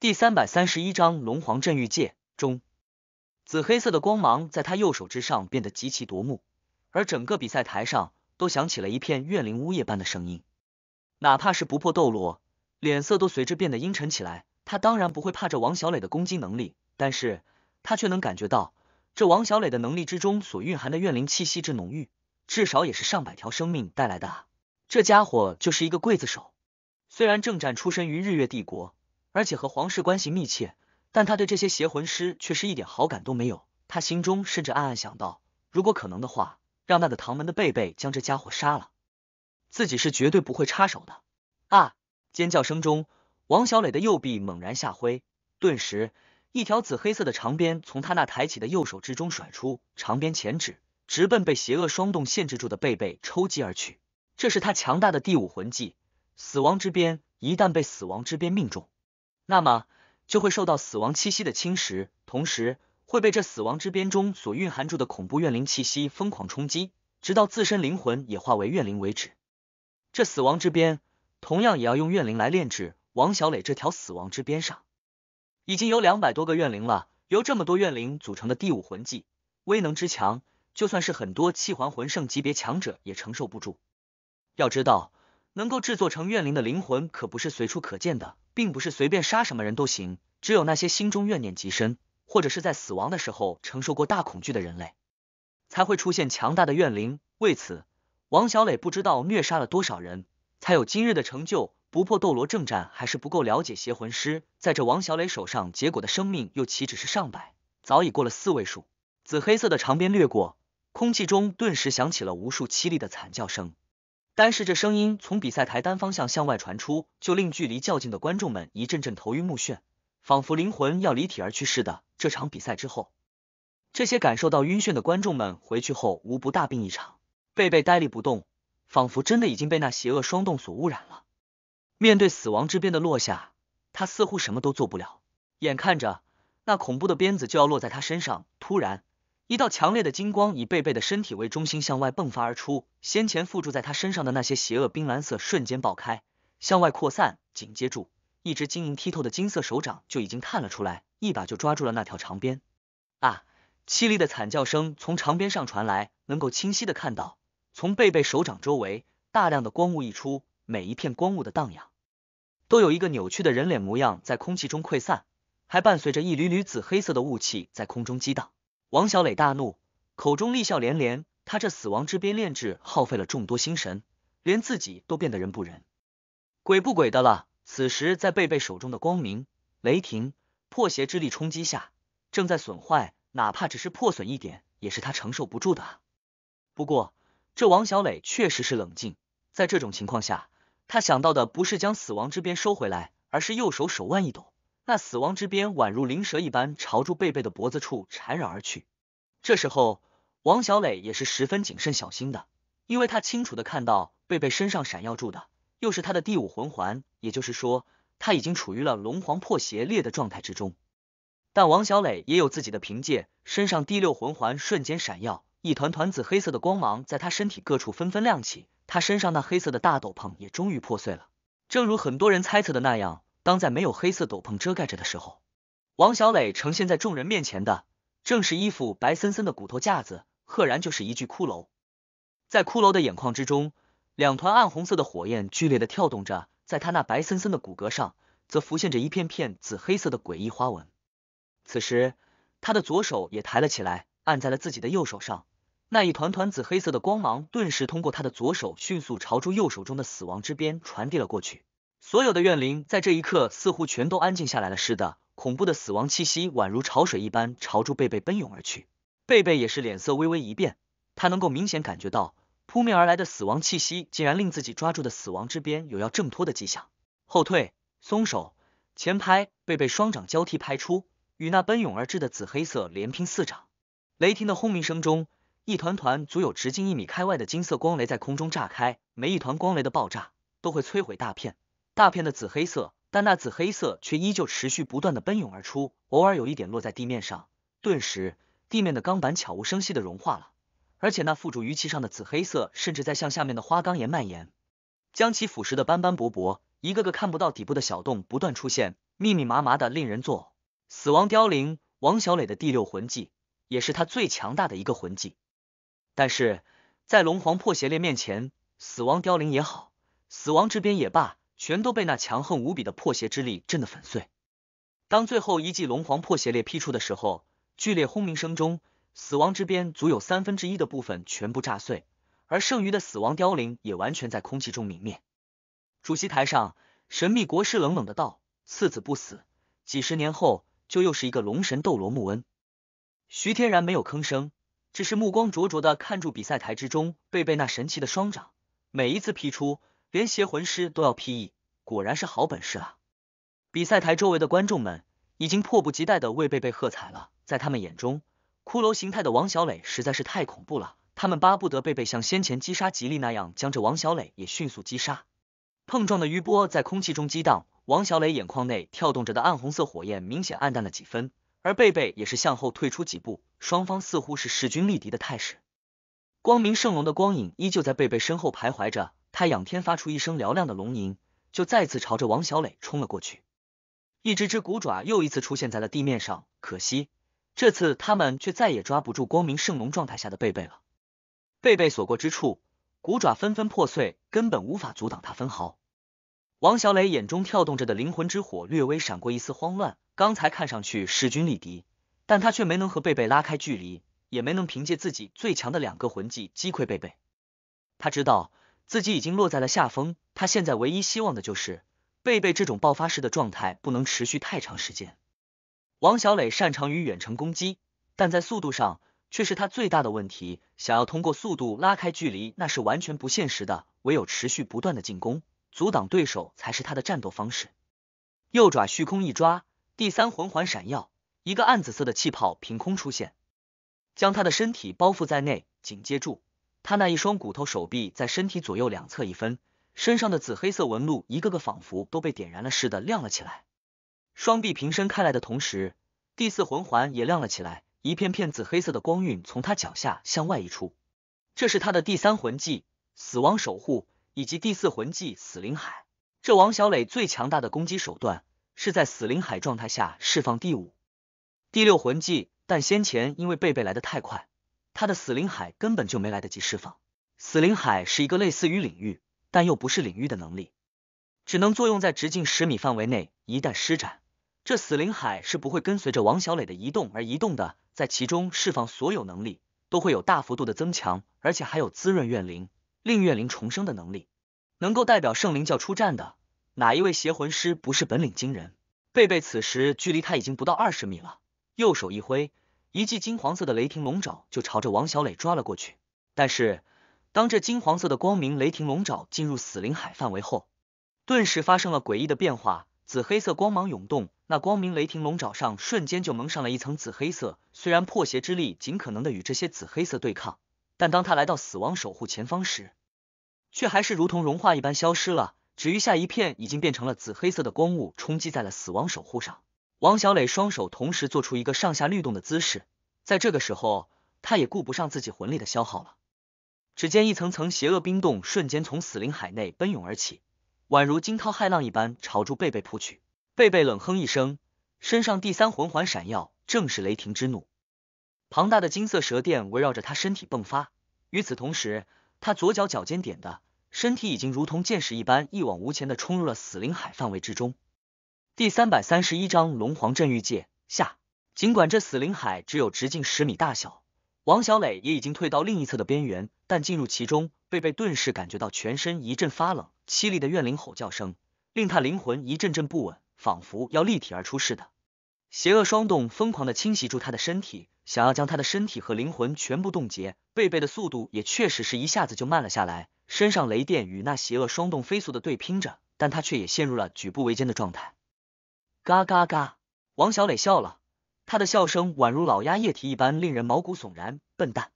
第三百三十一章龙皇镇狱界中，紫黑色的光芒在他右手之上变得极其夺目，而整个比赛台上都响起了一片怨灵呜咽般的声音。哪怕是不破斗罗，脸色都随之变得阴沉起来。他当然不会怕这王小磊的攻击能力，但是他却能感觉到这王小磊的能力之中所蕴含的怨灵气息之浓郁，至少也是上百条生命带来的。这家伙就是一个刽子手。虽然正战出身于日月帝国。而且和皇室关系密切，但他对这些邪魂师却是一点好感都没有。他心中甚至暗暗想到，如果可能的话，让那个唐门的贝贝将这家伙杀了，自己是绝对不会插手的。啊！尖叫声中，王小磊的右臂猛然下挥，顿时一条紫黑色的长鞭从他那抬起的右手之中甩出，长鞭前指，直奔被邪恶双洞限制住的贝贝抽击而去。这是他强大的第五魂技——死亡之鞭。一旦被死亡之鞭命中，那么就会受到死亡气息的侵蚀，同时会被这死亡之鞭中所蕴含住的恐怖怨灵气息疯狂冲击，直到自身灵魂也化为怨灵为止。这死亡之鞭同样也要用怨灵来炼制。王小磊这条死亡之鞭上已经有两百多个怨灵了，由这么多怨灵组成的第五魂技，威能之强，就算是很多七环魂圣级别强者也承受不住。要知道。能够制作成怨灵的灵魂可不是随处可见的，并不是随便杀什么人都行，只有那些心中怨念极深，或者是在死亡的时候承受过大恐惧的人类，才会出现强大的怨灵。为此，王小磊不知道虐杀了多少人才有今日的成就。不破斗罗正战还是不够了解邪魂师，在这王小磊手上，结果的生命又岂止是上百，早已过了四位数。紫黑色的长鞭掠过，空气中顿时响起了无数凄厉的惨叫声。但是这声音从比赛台单方向向外传出，就令距离较近的观众们一阵阵头晕目眩，仿佛灵魂要离体而去似的。这场比赛之后，这些感受到晕眩的观众们回去后无不大病一场。贝贝呆立不动，仿佛真的已经被那邪恶双洞所污染了。面对死亡之鞭的落下，他似乎什么都做不了。眼看着那恐怖的鞭子就要落在他身上，突然。一道强烈的金光以贝贝的身体为中心向外迸发而出，先前附着在他身上的那些邪恶冰蓝色瞬间爆开，向外扩散。紧接住，一只晶莹剔透的金色手掌就已经探了出来，一把就抓住了那条长鞭。啊！凄厉的惨叫声从长鞭上传来，能够清晰的看到，从贝贝手掌周围大量的光雾溢出，每一片光雾的荡漾，都有一个扭曲的人脸模样在空气中溃散，还伴随着一缕缕紫黑色的雾气在空中激荡。王小磊大怒，口中厉笑连连。他这死亡之鞭炼制耗费了众多心神，连自己都变得人不人、鬼不鬼的了。此时在贝贝手中的光明、雷霆、破邪之力冲击下，正在损坏，哪怕只是破损一点，也是他承受不住的。不过，这王小磊确实是冷静，在这种情况下，他想到的不是将死亡之鞭收回来，而是右手手腕一抖。那死亡之鞭宛如灵蛇一般朝住贝贝的脖子处缠绕而去。这时候，王小磊也是十分谨慎小心的，因为他清楚的看到贝贝身上闪耀住的又是他的第五魂环，也就是说他已经处于了龙皇破邪裂的状态之中。但王小磊也有自己的凭借，身上第六魂环瞬间闪耀，一团团紫黑色的光芒在他身体各处纷纷亮起，他身上那黑色的大斗篷也终于破碎了。正如很多人猜测的那样。当在没有黑色斗篷遮盖着的时候，王小磊呈现在众人面前的，正是一副白森森的骨头架子，赫然就是一具骷髅。在骷髅的眼眶之中，两团暗红色的火焰剧烈的跳动着，在他那白森森的骨骼上，则浮现着一片片紫黑色的诡异花纹。此时，他的左手也抬了起来，按在了自己的右手上，那一团团紫黑色的光芒顿时通过他的左手，迅速朝住右手中的死亡之鞭传递了过去。所有的怨灵在这一刻似乎全都安静下来了似的，恐怖的死亡气息宛如潮水一般朝着贝贝奔涌而去。贝贝也是脸色微微一变，他能够明显感觉到扑面而来的死亡气息，竟然令自己抓住的死亡之鞭有要挣脱的迹象。后退，松手，前拍，贝贝双掌交替拍出，与那奔涌而至的紫黑色连拼四掌。雷霆的轰鸣声中，一团团足有直径一米开外的金色光雷在空中炸开，每一团光雷的爆炸都会摧毁大片。大片的紫黑色，但那紫黑色却依旧持续不断的奔涌而出，偶尔有一点落在地面上，顿时地面的钢板悄无声息的融化了，而且那附着于其上的紫黑色，甚至在向下面的花岗岩蔓延，将其腐蚀的斑斑驳驳，一个个看不到底部的小洞不断出现，密密麻麻的，令人作呕。死亡凋零，王小磊的第六魂技，也是他最强大的一个魂技，但是在龙皇破邪链面前，死亡凋零也好，死亡之鞭也罢。全都被那强横无比的破邪之力震得粉碎。当最后一记龙皇破邪裂劈出的时候，剧烈轰鸣声中，死亡之鞭足有三分之一的部分全部炸碎，而剩余的死亡凋零也完全在空气中泯灭。主席台上，神秘国师冷冷的道：“次子不死，几十年后就又是一个龙神斗罗穆恩。”徐天然没有吭声，只是目光灼灼的看住比赛台之中贝贝那神奇的双掌，每一次劈出。连邪魂师都要 P E，果然是好本事啊！比赛台周围的观众们已经迫不及待的为贝贝喝彩了，在他们眼中，骷髅形态的王小磊实在是太恐怖了，他们巴不得贝贝像先前击杀吉利那样，将这王小磊也迅速击杀。碰撞的余波在空气中激荡，王小磊眼眶内跳动着的暗红色火焰明显暗淡了几分，而贝贝也是向后退出几步，双方似乎是势均力敌的态势。光明圣龙的光影依旧在贝贝身后徘徊着。他仰天发出一声嘹亮的龙吟，就再次朝着王小磊冲了过去。一只只骨爪又一次出现在了地面上，可惜这次他们却再也抓不住光明圣龙状态下的贝贝了。贝贝所过之处，骨爪纷纷破碎，根本无法阻挡他分毫。王小磊眼中跳动着的灵魂之火，略微闪过一丝慌乱。刚才看上去势均力敌，但他却没能和贝贝拉开距离，也没能凭借自己最强的两个魂技击溃贝贝。他知道。自己已经落在了下风，他现在唯一希望的就是贝贝这种爆发式的状态不能持续太长时间。王小磊擅长于远程攻击，但在速度上却是他最大的问题。想要通过速度拉开距离，那是完全不现实的。唯有持续不断的进攻，阻挡对手才是他的战斗方式。右爪虚空一抓，第三魂环闪耀，一个暗紫色的气泡凭空出现，将他的身体包覆在内，紧接住。他那一双骨头手臂在身体左右两侧一分，身上的紫黑色纹路一个个仿佛都被点燃了似的亮了起来。双臂平伸开来的同时，第四魂环也亮了起来，一片片紫黑色的光晕从他脚下向外溢出。这是他的第三魂技“死亡守护”，以及第四魂技“死灵海”。这王小磊最强大的攻击手段是在死灵海状态下释放第五、第六魂技，但先前因为贝贝来的太快。他的死灵海根本就没来得及释放，死灵海是一个类似于领域，但又不是领域的能力，只能作用在直径十米范围内。一旦施展，这死灵海是不会跟随着王小磊的移动而移动的，在其中释放所有能力都会有大幅度的增强，而且还有滋润怨灵，令怨灵重生的能力。能够代表圣灵教出战的哪一位邪魂师不是本领惊人？贝贝此时距离他已经不到二十米了，右手一挥。一记金黄色的雷霆龙爪就朝着王小磊抓了过去，但是当这金黄色的光明雷霆龙爪进入死灵海范围后，顿时发生了诡异的变化，紫黑色光芒涌动，那光明雷霆龙爪上瞬间就蒙上了一层紫黑色。虽然破邪之力尽可能的与这些紫黑色对抗，但当他来到死亡守护前方时，却还是如同融化一般消失了，只余下一片已经变成了紫黑色的光雾冲击在了死亡守护上。王小磊双手同时做出一个上下律动的姿势，在这个时候，他也顾不上自己魂力的消耗了。只见一层层邪恶冰冻瞬间从死灵海内奔涌而起，宛如惊涛骇浪一般朝住贝贝扑去。贝贝冷哼一声，身上第三魂环闪耀，正是雷霆之怒。庞大的金色蛇电围绕着他身体迸发，与此同时，他左脚脚尖点的，身体已经如同箭矢一般一往无前的冲入了死灵海范围之中。第三百三十一章龙皇镇狱界下。尽管这死灵海只有直径十米大小，王小磊也已经退到另一侧的边缘，但进入其中，贝贝顿时感觉到全身一阵发冷，凄厉的怨灵吼叫声令他灵魂一阵阵不稳，仿佛要立体而出似的。邪恶霜冻疯狂的侵袭住他的身体，想要将他的身体和灵魂全部冻结。贝贝的速度也确实是一下子就慢了下来，身上雷电与那邪恶霜冻飞速的对拼着，但他却也陷入了举步维艰的状态。嘎嘎嘎！王小磊笑了，他的笑声宛如老鸭液体一般，令人毛骨悚然。笨蛋，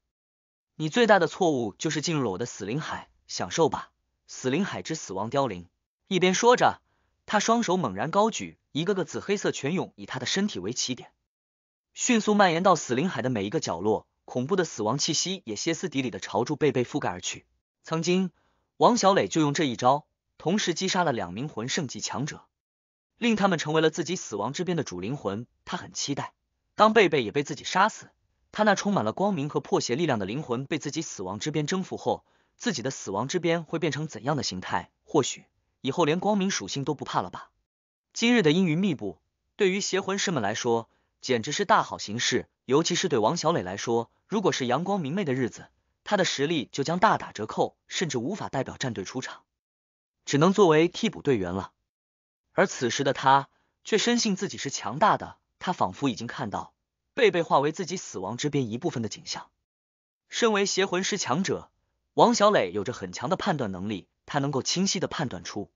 你最大的错误就是进入了我的死灵海，享受吧！死灵海之死亡凋零。一边说着，他双手猛然高举，一个个紫黑色泉涌以他的身体为起点，迅速蔓延到死灵海的每一个角落，恐怖的死亡气息也歇斯底里的朝住贝贝覆盖而去。曾经，王小磊就用这一招，同时击杀了两名魂圣级强者。令他们成为了自己死亡之边的主灵魂，他很期待。当贝贝也被自己杀死，他那充满了光明和破邪力量的灵魂被自己死亡之边征服后，自己的死亡之边会变成怎样的形态？或许以后连光明属性都不怕了吧。今日的阴云密布，对于邪魂师们来说简直是大好形势，尤其是对王小磊来说，如果是阳光明媚的日子，他的实力就将大打折扣，甚至无法代表战队出场，只能作为替补队员了。而此时的他却深信自己是强大的，他仿佛已经看到贝贝化为自己死亡之边一部分的景象。身为邪魂师强者，王小磊有着很强的判断能力，他能够清晰的判断出，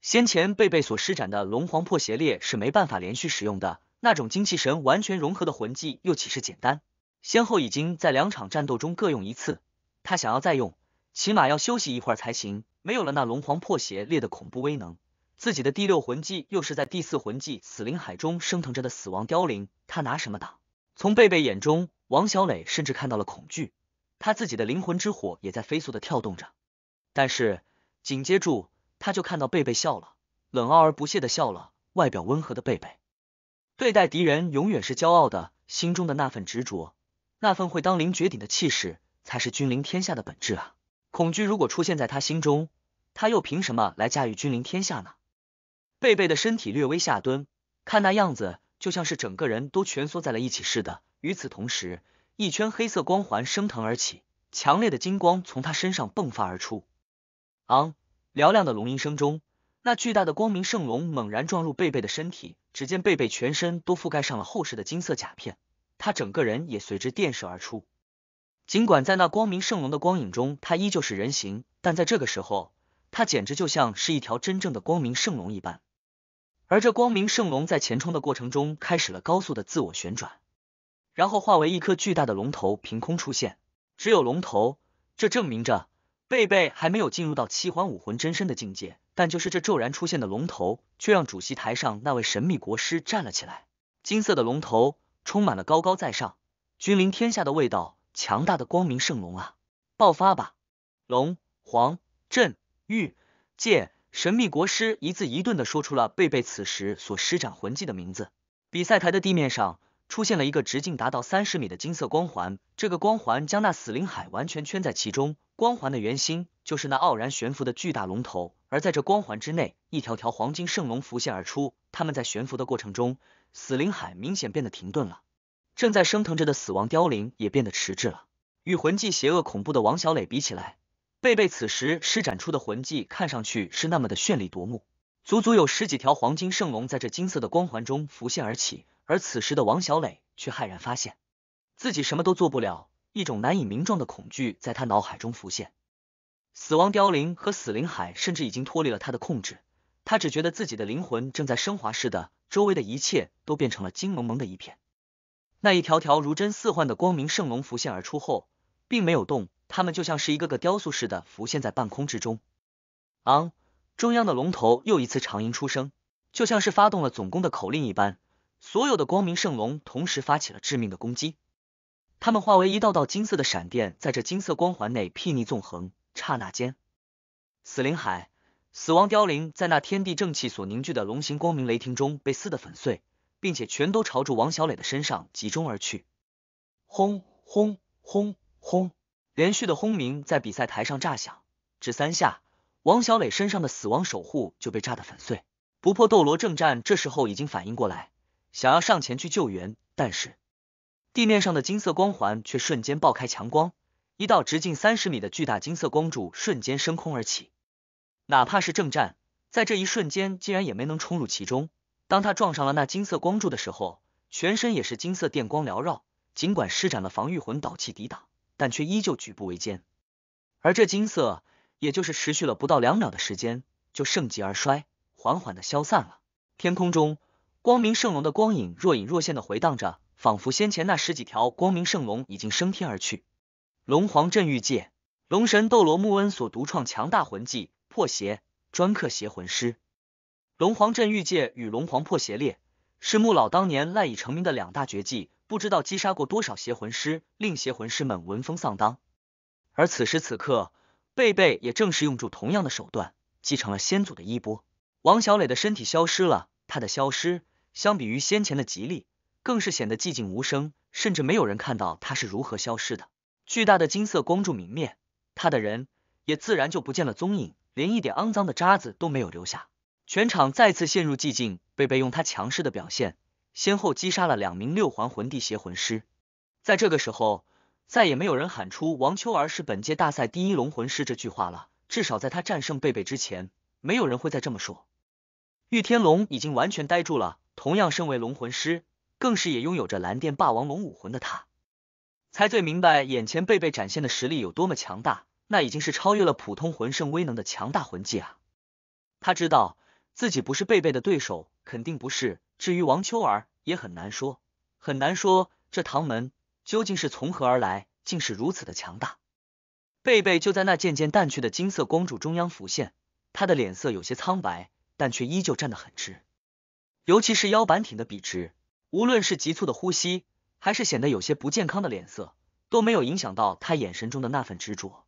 先前贝贝所施展的龙皇破邪裂是没办法连续使用的那种精气神完全融合的魂技，又岂是简单？先后已经在两场战斗中各用一次，他想要再用，起码要休息一会儿才行。没有了那龙皇破邪裂的恐怖威能。自己的第六魂技又是在第四魂技死灵海中升腾着的死亡凋零，他拿什么挡？从贝贝眼中，王小磊甚至看到了恐惧。他自己的灵魂之火也在飞速的跳动着。但是，紧接住他就看到贝贝笑了，冷傲而不屑的笑了。外表温和的贝贝，对待敌人永远是骄傲的，心中的那份执着，那份会当凌绝顶的气势，才是君临天下的本质啊！恐惧如果出现在他心中，他又凭什么来驾驭君临天下呢？贝贝的身体略微下蹲，看那样子就像是整个人都蜷缩在了一起似的。与此同时，一圈黑色光环升腾而起，强烈的金光从他身上迸发而出。昂！嘹亮的龙吟声中，那巨大的光明圣龙猛然撞入贝贝的身体。只见贝贝全身都覆盖上了厚实的金色甲片，他整个人也随之电射而出。尽管在那光明圣龙的光影中，他依旧是人形，但在这个时候，他简直就像是一条真正的光明圣龙一般。而这光明圣龙在前冲的过程中，开始了高速的自我旋转，然后化为一颗巨大的龙头凭空出现。只有龙头，这证明着贝贝还没有进入到七环武魂真身的境界。但就是这骤然出现的龙头，却让主席台上那位神秘国师站了起来。金色的龙头，充满了高高在上、君临天下的味道。强大的光明圣龙啊，爆发吧！龙皇镇狱界神秘国师一字一顿的说出了贝贝此时所施展魂技的名字。比赛台的地面上出现了一个直径达到三十米的金色光环，这个光环将那死灵海完全圈在其中。光环的圆心就是那傲然悬浮的巨大龙头，而在这光环之内，一条条黄金圣龙浮现而出。它们在悬浮的过程中，死灵海明显变得停顿了，正在升腾着的死亡凋零也变得迟滞了。与魂技邪恶恐怖的王小磊比起来，贝贝此时施展出的魂技看上去是那么的绚丽夺目，足足有十几条黄金圣龙在这金色的光环中浮现而起。而此时的王小磊却骇然发现自己什么都做不了，一种难以名状的恐惧在他脑海中浮现。死亡凋零和死灵海甚至已经脱离了他的控制，他只觉得自己的灵魂正在升华似的，周围的一切都变成了金蒙蒙的一片。那一条条如真似幻的光明圣龙浮现而出后，并没有动。他们就像是一个个雕塑似的浮现在半空之中。昂，中央的龙头又一次长吟出声，就像是发动了总攻的口令一般，所有的光明圣龙同时发起了致命的攻击。他们化为一道道金色的闪电，在这金色光环内睥睨纵横。刹那间，死灵海、死亡凋零在那天地正气所凝聚的龙形光明雷霆中被撕得粉碎，并且全都朝住王小磊的身上集中而去。轰轰轰轰！连续的轰鸣在比赛台上炸响，只三下，王小磊身上的死亡守护就被炸得粉碎。不破斗罗正战这时候已经反应过来，想要上前去救援，但是地面上的金色光环却瞬间爆开强光，一道直径三十米的巨大金色光柱瞬间升空而起。哪怕是正战，在这一瞬间竟然也没能冲入其中。当他撞上了那金色光柱的时候，全身也是金色电光缭绕，尽管施展了防御魂导器抵挡。但却依旧举步维艰，而这金色，也就是持续了不到两秒的时间，就盛极而衰，缓缓的消散了。天空中，光明圣龙的光影若隐若现的回荡着，仿佛先前那十几条光明圣龙已经升天而去。龙皇镇狱界，龙神斗罗穆恩所独创强大魂技破邪，专克邪魂师。龙皇镇狱界与龙皇破邪裂，是穆老当年赖以成名的两大绝技。不知道击杀过多少邪魂师，令邪魂师们闻风丧胆。而此时此刻，贝贝也正是用住同样的手段，继承了先祖的衣钵。王小磊的身体消失了，他的消失，相比于先前的吉利，更是显得寂静无声，甚至没有人看到他是如何消失的。巨大的金色光柱明灭，他的人也自然就不见了踪影，连一点肮脏的渣子都没有留下。全场再次陷入寂静。贝贝用他强势的表现。先后击杀了两名六环魂帝邪魂师，在这个时候再也没有人喊出王秋儿是本届大赛第一龙魂师这句话了，至少在他战胜贝贝之前，没有人会再这么说。玉天龙已经完全呆住了，同样身为龙魂师，更是也拥有着蓝电霸王龙武魂的他，才最明白眼前贝贝展现的实力有多么强大，那已经是超越了普通魂圣威能的强大魂技啊！他知道。自己不是贝贝的对手，肯定不是。至于王秋儿，也很难说，很难说。这唐门究竟是从何而来，竟是如此的强大。贝贝就在那渐渐淡去的金色光柱中央浮现，他的脸色有些苍白，但却依旧站得很直，尤其是腰板挺得笔直。无论是急促的呼吸，还是显得有些不健康的脸色，都没有影响到他眼神中的那份执着。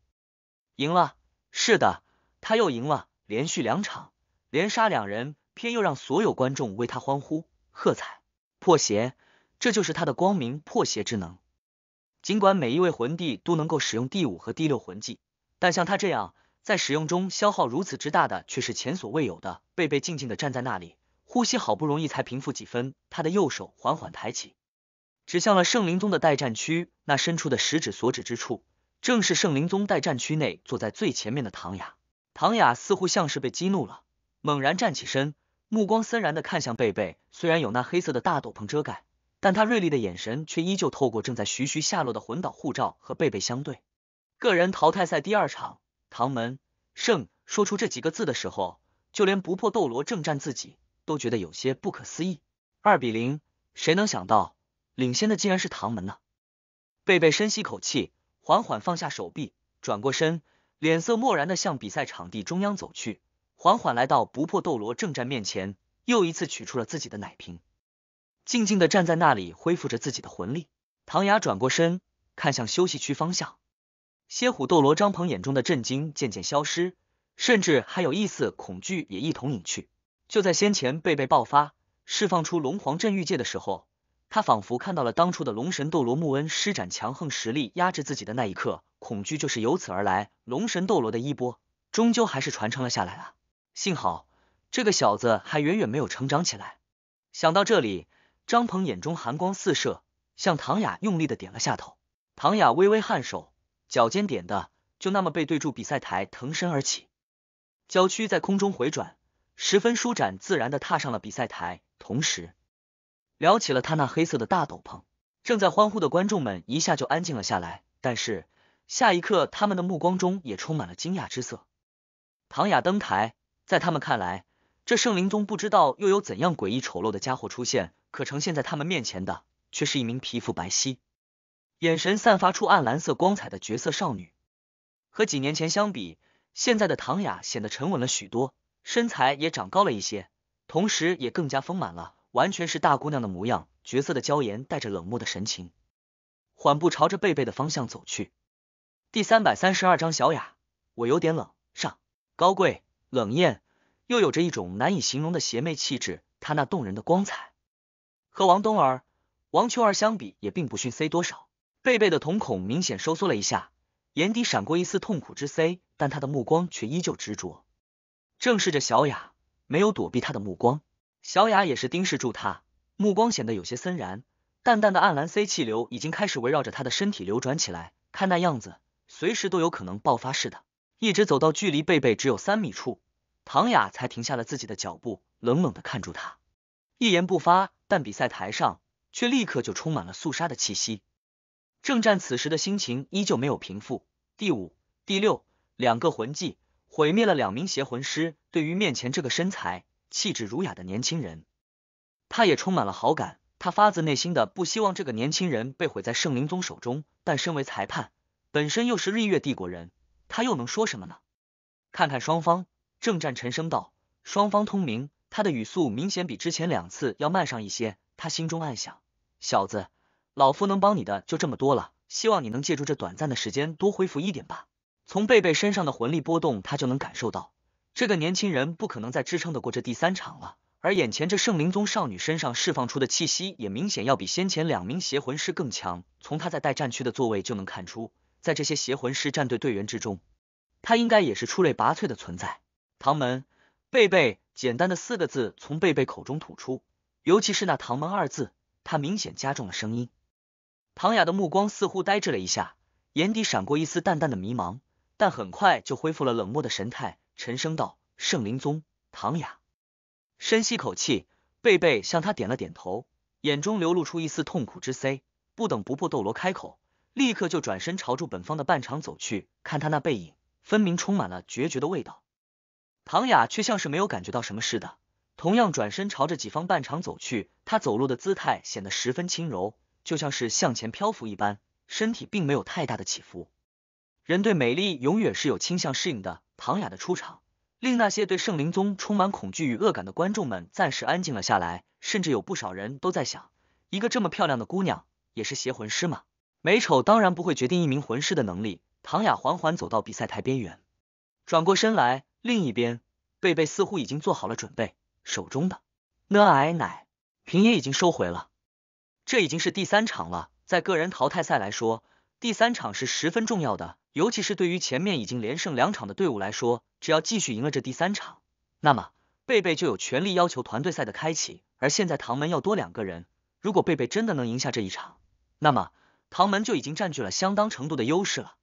赢了，是的，他又赢了，连续两场。连杀两人，偏又让所有观众为他欢呼喝彩。破邪，这就是他的光明破邪之能。尽管每一位魂帝都能够使用第五和第六魂技，但像他这样在使用中消耗如此之大的，却是前所未有的。贝贝静静的站在那里，呼吸好不容易才平复几分。他的右手缓缓抬起，指向了圣灵宗的待战区。那伸出的食指所指之处，正是圣灵宗待战区内坐在最前面的唐雅。唐雅似乎像是被激怒了。猛然站起身，目光森然的看向贝贝。虽然有那黑色的大斗篷遮盖，但他锐利的眼神却依旧透过正在徐徐下落的魂导护照和贝贝相对。个人淘汰赛第二场，唐门胜。说出这几个字的时候，就连不破斗罗正战自己都觉得有些不可思议。二比零，谁能想到领先的竟然是唐门呢？贝贝深吸口气，缓缓放下手臂，转过身，脸色漠然的向比赛场地中央走去。缓缓来到不破斗罗正战面前，又一次取出了自己的奶瓶，静静的站在那里恢复着自己的魂力。唐雅转过身，看向休息区方向。蝎虎斗罗张鹏眼中的震惊渐渐消失，甚至还有一丝恐惧也一同隐去。就在先前贝贝爆发，释放出龙皇镇御界的时候，他仿佛看到了当初的龙神斗罗穆恩施展强横实力压制自己的那一刻，恐惧就是由此而来。龙神斗罗的衣钵，终究还是传承了下来啊！幸好这个小子还远远没有成长起来。想到这里，张鹏眼中寒光四射，向唐雅用力的点了下头。唐雅微微颔首，脚尖点的就那么背对住比赛台，腾身而起，娇躯在空中回转，十分舒展自然的踏上了比赛台，同时撩起了他那黑色的大斗篷。正在欢呼的观众们一下就安静了下来，但是下一刻，他们的目光中也充满了惊讶之色。唐雅登台。在他们看来，这圣灵宗不知道又有怎样诡异丑陋的家伙出现，可呈现在他们面前的却是一名皮肤白皙、眼神散发出暗蓝色光彩的绝色少女。和几年前相比，现在的唐雅显得沉稳了许多，身材也长高了一些，同时也更加丰满了，完全是大姑娘的模样。绝色的娇颜带着冷漠的神情，缓步朝着贝贝的方向走去。第三百三十二章：小雅，我有点冷。上高贵。冷艳，又有着一种难以形容的邪魅气质，她那动人的光彩，和王冬儿、王秋儿相比，也并不逊色多少。贝贝的瞳孔明显收缩了一下，眼底闪过一丝痛苦之色，但他的目光却依旧执着，正视着小雅，没有躲避他的目光。小雅也是盯视住他，目光显得有些森然，淡淡的暗蓝 C 气流已经开始围绕着他的身体流转起来，看那样子，随时都有可能爆发似的。一直走到距离贝贝只有三米处，唐雅才停下了自己的脚步，冷冷的看住他，一言不发。但比赛台上却立刻就充满了肃杀的气息。郑战此时的心情依旧没有平复。第五、第六两个魂技毁灭了两名邪魂师，对于面前这个身材气质儒雅的年轻人，他也充满了好感。他发自内心的不希望这个年轻人被毁在圣灵宗手中，但身为裁判，本身又是日月帝国人。他又能说什么呢？看看双方，正战沉声道：“双方通明。”他的语速明显比之前两次要慢上一些。他心中暗想：“小子，老夫能帮你的就这么多了，希望你能借助这短暂的时间多恢复一点吧。”从贝贝身上的魂力波动，他就能感受到，这个年轻人不可能再支撑得过这第三场了。而眼前这圣灵宗少女身上释放出的气息，也明显要比先前两名邪魂师更强。从他在待战区的座位就能看出。在这些邪魂师战队队员之中，他应该也是出类拔萃的存在。唐门，贝贝简单的四个字从贝贝口中吐出，尤其是那“唐门”二字，他明显加重了声音。唐雅的目光似乎呆滞了一下，眼底闪过一丝淡淡的迷茫，但很快就恢复了冷漠的神态，沉声道：“圣灵宗，唐雅。”深吸口气，贝贝向他点了点头，眼中流露出一丝痛苦之色。不等不破斗罗开口。立刻就转身朝住本方的半场走去，看他那背影，分明充满了决绝的味道。唐雅却像是没有感觉到什么似的，同样转身朝着己方半场走去。她走路的姿态显得十分轻柔，就像是向前漂浮一般，身体并没有太大的起伏。人对美丽永远是有倾向适应的。唐雅的出场，令那些对圣灵宗充满恐惧与恶感的观众们暂时安静了下来，甚至有不少人都在想，一个这么漂亮的姑娘，也是邪魂师吗？美丑当然不会决定一名魂师的能力。唐雅缓缓走到比赛台边缘，转过身来。另一边，贝贝似乎已经做好了准备，手中的呢哎奶瓶也已经收回了。这已经是第三场了，在个人淘汰赛来说，第三场是十分重要的，尤其是对于前面已经连胜两场的队伍来说，只要继续赢了这第三场，那么贝贝就有权利要求团队赛的开启。而现在唐门要多两个人，如果贝贝真的能赢下这一场，那么。唐门就已经占据了相当程度的优势了，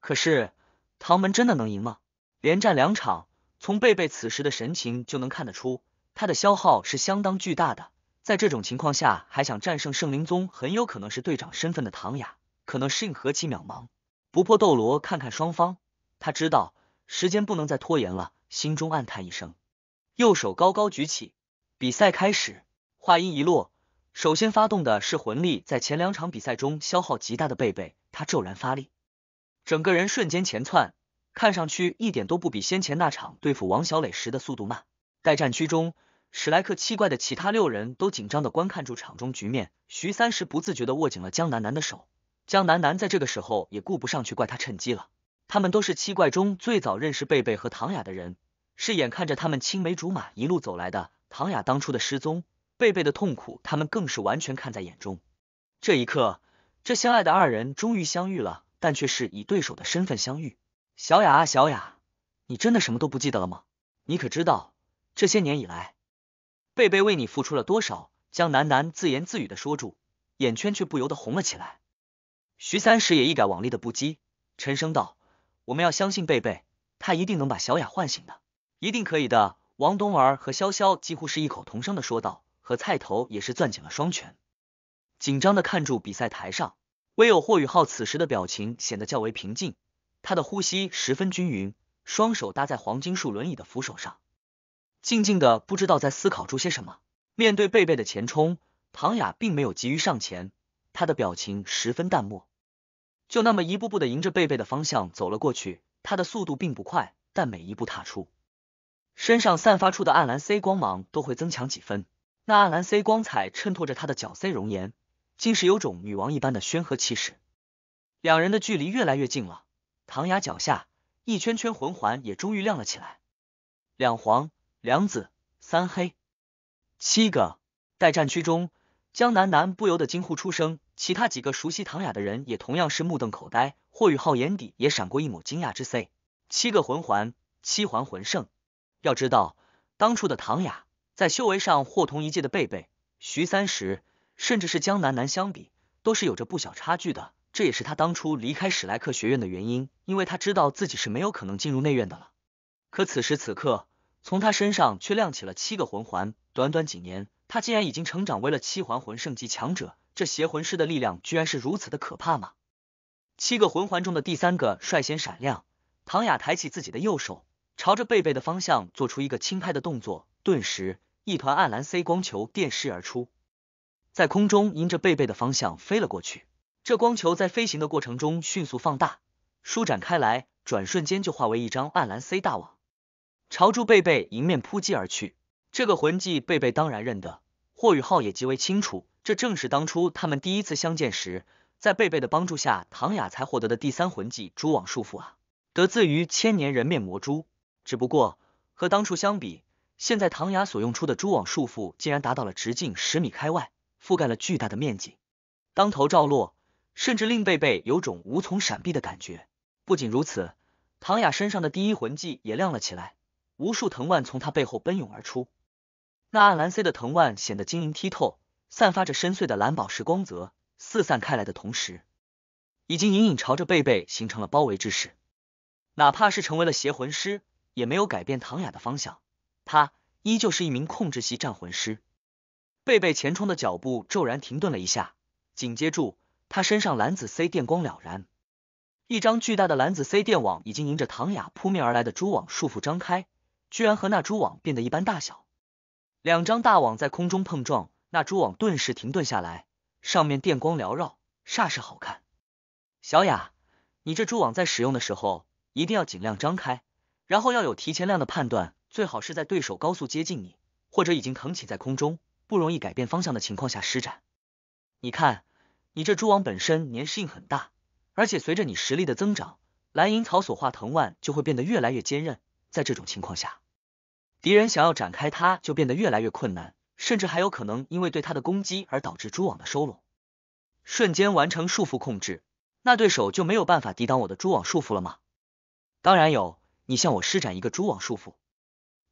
可是唐门真的能赢吗？连战两场，从贝贝此时的神情就能看得出，他的消耗是相当巨大的。在这种情况下，还想战胜圣灵宗，很有可能是队长身份的唐雅，可能适应何其渺茫。不破斗罗看看双方，他知道时间不能再拖延了，心中暗叹一声，右手高高举起，比赛开始。话音一落。首先发动的是魂力，在前两场比赛中消耗极大的贝贝，他骤然发力，整个人瞬间前窜，看上去一点都不比先前那场对付王小磊时的速度慢。待战区中，史莱克七怪的其他六人都紧张的观看住场中局面。徐三石不自觉的握紧了江南南的手，江南南在这个时候也顾不上去怪他趁机了。他们都是七怪中最早认识贝贝和唐雅的人，是眼看着他们青梅竹马一路走来的。唐雅当初的失踪。贝贝的痛苦，他们更是完全看在眼中。这一刻，这相爱的二人终于相遇了，但却是以对手的身份相遇。小雅啊，小雅，你真的什么都不记得了吗？你可知道，这些年以来，贝贝为你付出了多少？江楠楠自言自语的说住，眼圈却不由得红了起来。徐三石也一改往例的不羁，沉声道：“我们要相信贝贝，他一定能把小雅唤醒的，一定可以的。”王冬儿和潇潇几乎是异口同声的说道。和菜头也是攥紧了双拳，紧张的看住比赛台上。唯有霍宇浩此时的表情显得较为平静，他的呼吸十分均匀，双手搭在黄金树轮椅的扶手上，静静的不知道在思考出些什么。面对贝贝的前冲，唐雅并没有急于上前，她的表情十分淡漠，就那么一步步的迎着贝贝的方向走了过去。她的速度并不快，但每一步踏出，身上散发出的暗蓝 C 光芒都会增强几分。那暗蓝 C 光彩衬托着他的角 C 容颜，竟是有种女王一般的煊赫气势。两人的距离越来越近了，唐雅脚下一圈圈魂环也终于亮了起来。两黄两紫三黑，七个。待战区中，江南南不由得惊呼出声，其他几个熟悉唐雅的人也同样是目瞪口呆。霍雨浩眼底也闪过一抹惊讶之色。七个魂环，七环魂圣。要知道，当初的唐雅。在修为上，或同一届的贝贝、徐三十，甚至是江南南相比，都是有着不小差距的。这也是他当初离开史莱克学院的原因，因为他知道自己是没有可能进入内院的了。可此时此刻，从他身上却亮起了七个魂环。短短几年，他竟然已经成长为了七环魂圣级强者。这邪魂师的力量，居然是如此的可怕吗？七个魂环中的第三个率先闪亮，唐雅抬起自己的右手，朝着贝贝的方向做出一个轻拍的动作，顿时。一团暗蓝 C 光球电射而出，在空中迎着贝贝的方向飞了过去。这光球在飞行的过程中迅速放大，舒展开来，转瞬间就化为一张暗蓝 C 大网，朝住贝贝迎面扑击而去。这个魂技，贝贝当然认得，霍雨浩也极为清楚，这正是当初他们第一次相见时，在贝贝的帮助下，唐雅才获得的第三魂技——蛛网束缚啊，得自于千年人面魔蛛。只不过和当初相比，现在，唐雅所用出的蛛网束缚竟然达到了直径十米开外，覆盖了巨大的面积，当头照落，甚至令贝贝有种无从闪避的感觉。不仅如此，唐雅身上的第一魂技也亮了起来，无数藤蔓从她背后奔涌而出，那暗蓝色的藤蔓显得晶莹剔透，散发着深邃的蓝宝石光泽，四散开来的同时，已经隐隐朝着贝贝形成了包围之势。哪怕是成为了邪魂师，也没有改变唐雅的方向。他依旧是一名控制系战魂师，贝贝前冲的脚步骤然停顿了一下，紧接住，他身上蓝紫 C 电光了然，一张巨大的蓝紫 C 电网已经迎着唐雅扑面而来的蛛网束缚张开，居然和那蛛网变得一般大小。两张大网在空中碰撞，那蛛网顿时停顿下来，上面电光缭绕，煞是好看。小雅，你这蛛网在使用的时候一定要尽量张开，然后要有提前量的判断。最好是在对手高速接近你，或者已经腾起在空中，不容易改变方向的情况下施展。你看，你这蛛网本身粘性很大，而且随着你实力的增长，蓝银草所化藤蔓就会变得越来越坚韧。在这种情况下，敌人想要展开它就变得越来越困难，甚至还有可能因为对它的攻击而导致蛛网的收拢，瞬间完成束缚控制。那对手就没有办法抵挡我的蛛网束缚了吗？当然有，你向我施展一个蛛网束缚。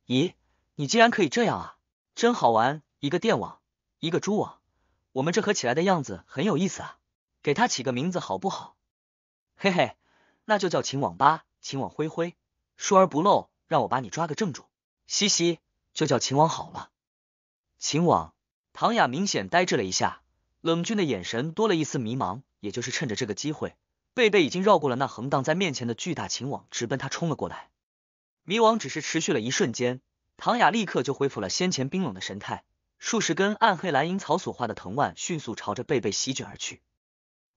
咦，你竟然可以这样啊，真好玩！一个电网，一个蛛网，我们这合起来的样子很有意思啊，给它起个名字好不好？嘿嘿，那就叫秦网吧，秦网恢恢，疏而不漏，让我把你抓个正主。嘻嘻，就叫秦网好了。秦网，唐雅明显呆滞了一下，冷峻的眼神多了一丝迷茫。也就是趁着这个机会，贝贝已经绕过了那横荡在面前的巨大秦网，直奔他冲了过来。迷惘只是持续了一瞬间，唐雅立刻就恢复了先前冰冷的神态。数十根暗黑蓝银草所化的藤蔓迅速朝着贝贝席卷而去。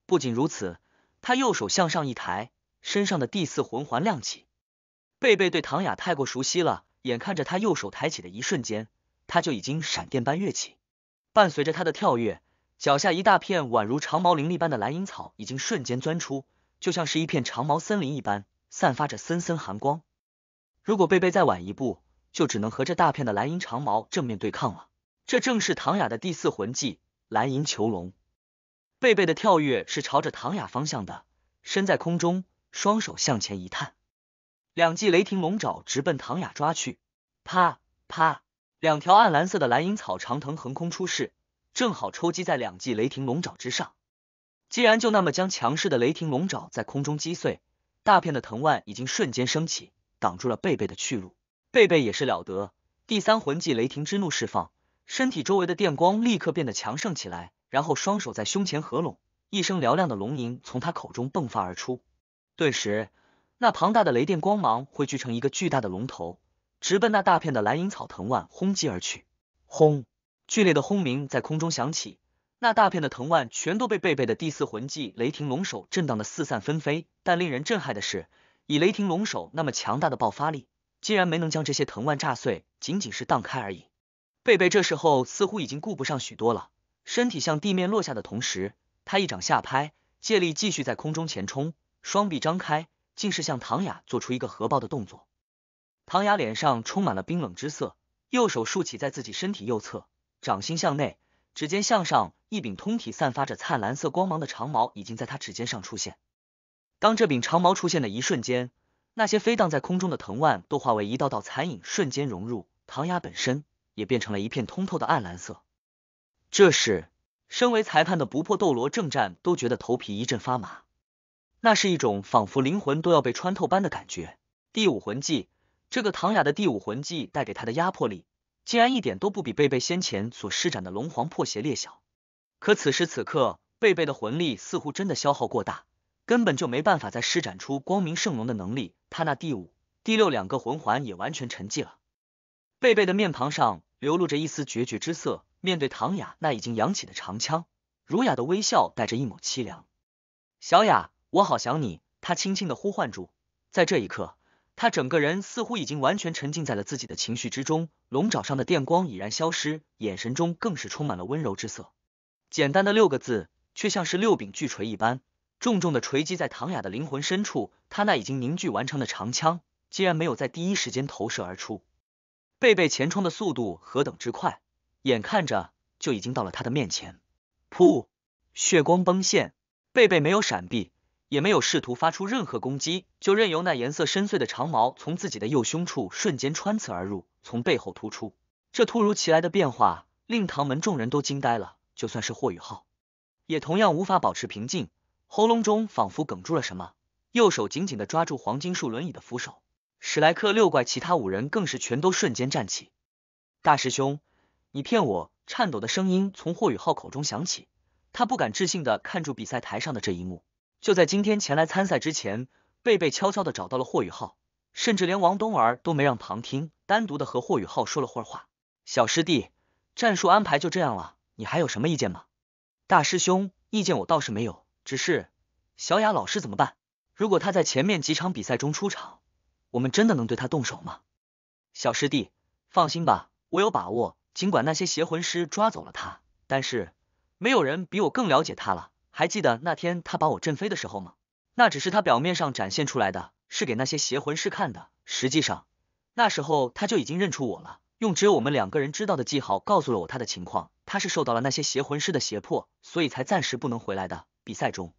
不仅如此，他右手向上一抬，身上的第四魂环亮起。贝贝对唐雅太过熟悉了，眼看着他右手抬起的一瞬间，他就已经闪电般跃起。伴随着他的跳跃，脚下一大片宛如长矛林立般的蓝银草已经瞬间钻出，就像是一片长矛森林一般，散发着森森寒光。如果贝贝再晚一步，就只能和这大片的蓝银长矛正面对抗了。这正是唐雅的第四魂技——蓝银囚笼。贝贝的跳跃是朝着唐雅方向的，身在空中，双手向前一探，两记雷霆龙爪直奔唐雅抓去。啪啪，两条暗蓝色的蓝银草长藤横空出世，正好抽击在两记雷霆龙爪之上。既然就那么将强势的雷霆龙爪在空中击碎，大片的藤蔓已经瞬间升起。挡住了贝贝的去路，贝贝也是了得，第三魂技雷霆之怒释放，身体周围的电光立刻变得强盛起来，然后双手在胸前合拢，一声嘹亮的龙吟从他口中迸发而出，顿时那庞大的雷电光芒汇聚成一个巨大的龙头，直奔那大片的蓝银草藤蔓轰击而去，轰，剧烈的轰鸣在空中响起，那大片的藤蔓全都被贝贝的第四魂技雷霆龙首震荡的四散纷飞，但令人震撼的是。以雷霆龙首那么强大的爆发力，竟然没能将这些藤蔓炸碎，仅仅是荡开而已。贝贝这时候似乎已经顾不上许多了，身体向地面落下的同时，他一掌下拍，借力继续在空中前冲，双臂张开，竟是向唐雅做出一个核爆的动作。唐雅脸上充满了冰冷之色，右手竖起在自己身体右侧，掌心向内，指尖向上，一柄通体散发着灿蓝色光芒的长矛已经在他指尖上出现。当这柄长矛出现的一瞬间，那些飞荡在空中的藤蔓都化为一道道残影，瞬间融入唐雅本身，也变成了一片通透的暗蓝色。这是身为裁判的不破斗罗正战都觉得头皮一阵发麻，那是一种仿佛灵魂都要被穿透般的感觉。第五魂技，这个唐雅的第五魂技带给他的压迫力，竟然一点都不比贝贝先前所施展的龙皇破邪烈小。可此时此刻，贝贝的魂力似乎真的消耗过大。根本就没办法再施展出光明圣龙的能力，他那第五、第六两个魂环也完全沉寂了。贝贝的面庞上流露着一丝决绝之色，面对唐雅那已经扬起的长枪，儒雅的微笑带着一抹凄凉。小雅，我好想你。他轻轻的呼唤住，在这一刻，他整个人似乎已经完全沉浸在了自己的情绪之中。龙爪上的电光已然消失，眼神中更是充满了温柔之色。简单的六个字，却像是六柄巨锤一般。重重的锤击在唐雅的灵魂深处，她那已经凝聚完成的长枪竟然没有在第一时间投射而出。贝贝前冲的速度何等之快，眼看着就已经到了他的面前。噗，血光崩现，贝贝没有闪避，也没有试图发出任何攻击，就任由那颜色深邃的长矛从自己的右胸处瞬间穿刺而入，从背后突出。这突如其来的变化令唐门众人都惊呆了，就算是霍宇浩，也同样无法保持平静。喉咙中仿佛哽住了什么，右手紧紧的抓住黄金树轮椅的扶手。史莱克六怪其他五人更是全都瞬间站起。大师兄，你骗我！颤抖的声音从霍雨浩口中响起，他不敢置信的看住比赛台上的这一幕。就在今天前来参赛之前，贝贝悄悄的找到了霍雨浩，甚至连王东儿都没让旁听，单独的和霍雨浩说了会儿话。小师弟，战术安排就这样了，你还有什么意见吗？大师兄，意见我倒是没有。只是，小雅老师怎么办？如果他在前面几场比赛中出场，我们真的能对他动手吗？小师弟，放心吧，我有把握。尽管那些邪魂师抓走了他，但是没有人比我更了解他了。还记得那天他把我震飞的时候吗？那只是他表面上展现出来的，是给那些邪魂师看的。实际上，那时候他就已经认出我了，用只有我们两个人知道的记号告诉了我他的情况。他是受到了那些邪魂师的胁迫，所以才暂时不能回来的。比赛中，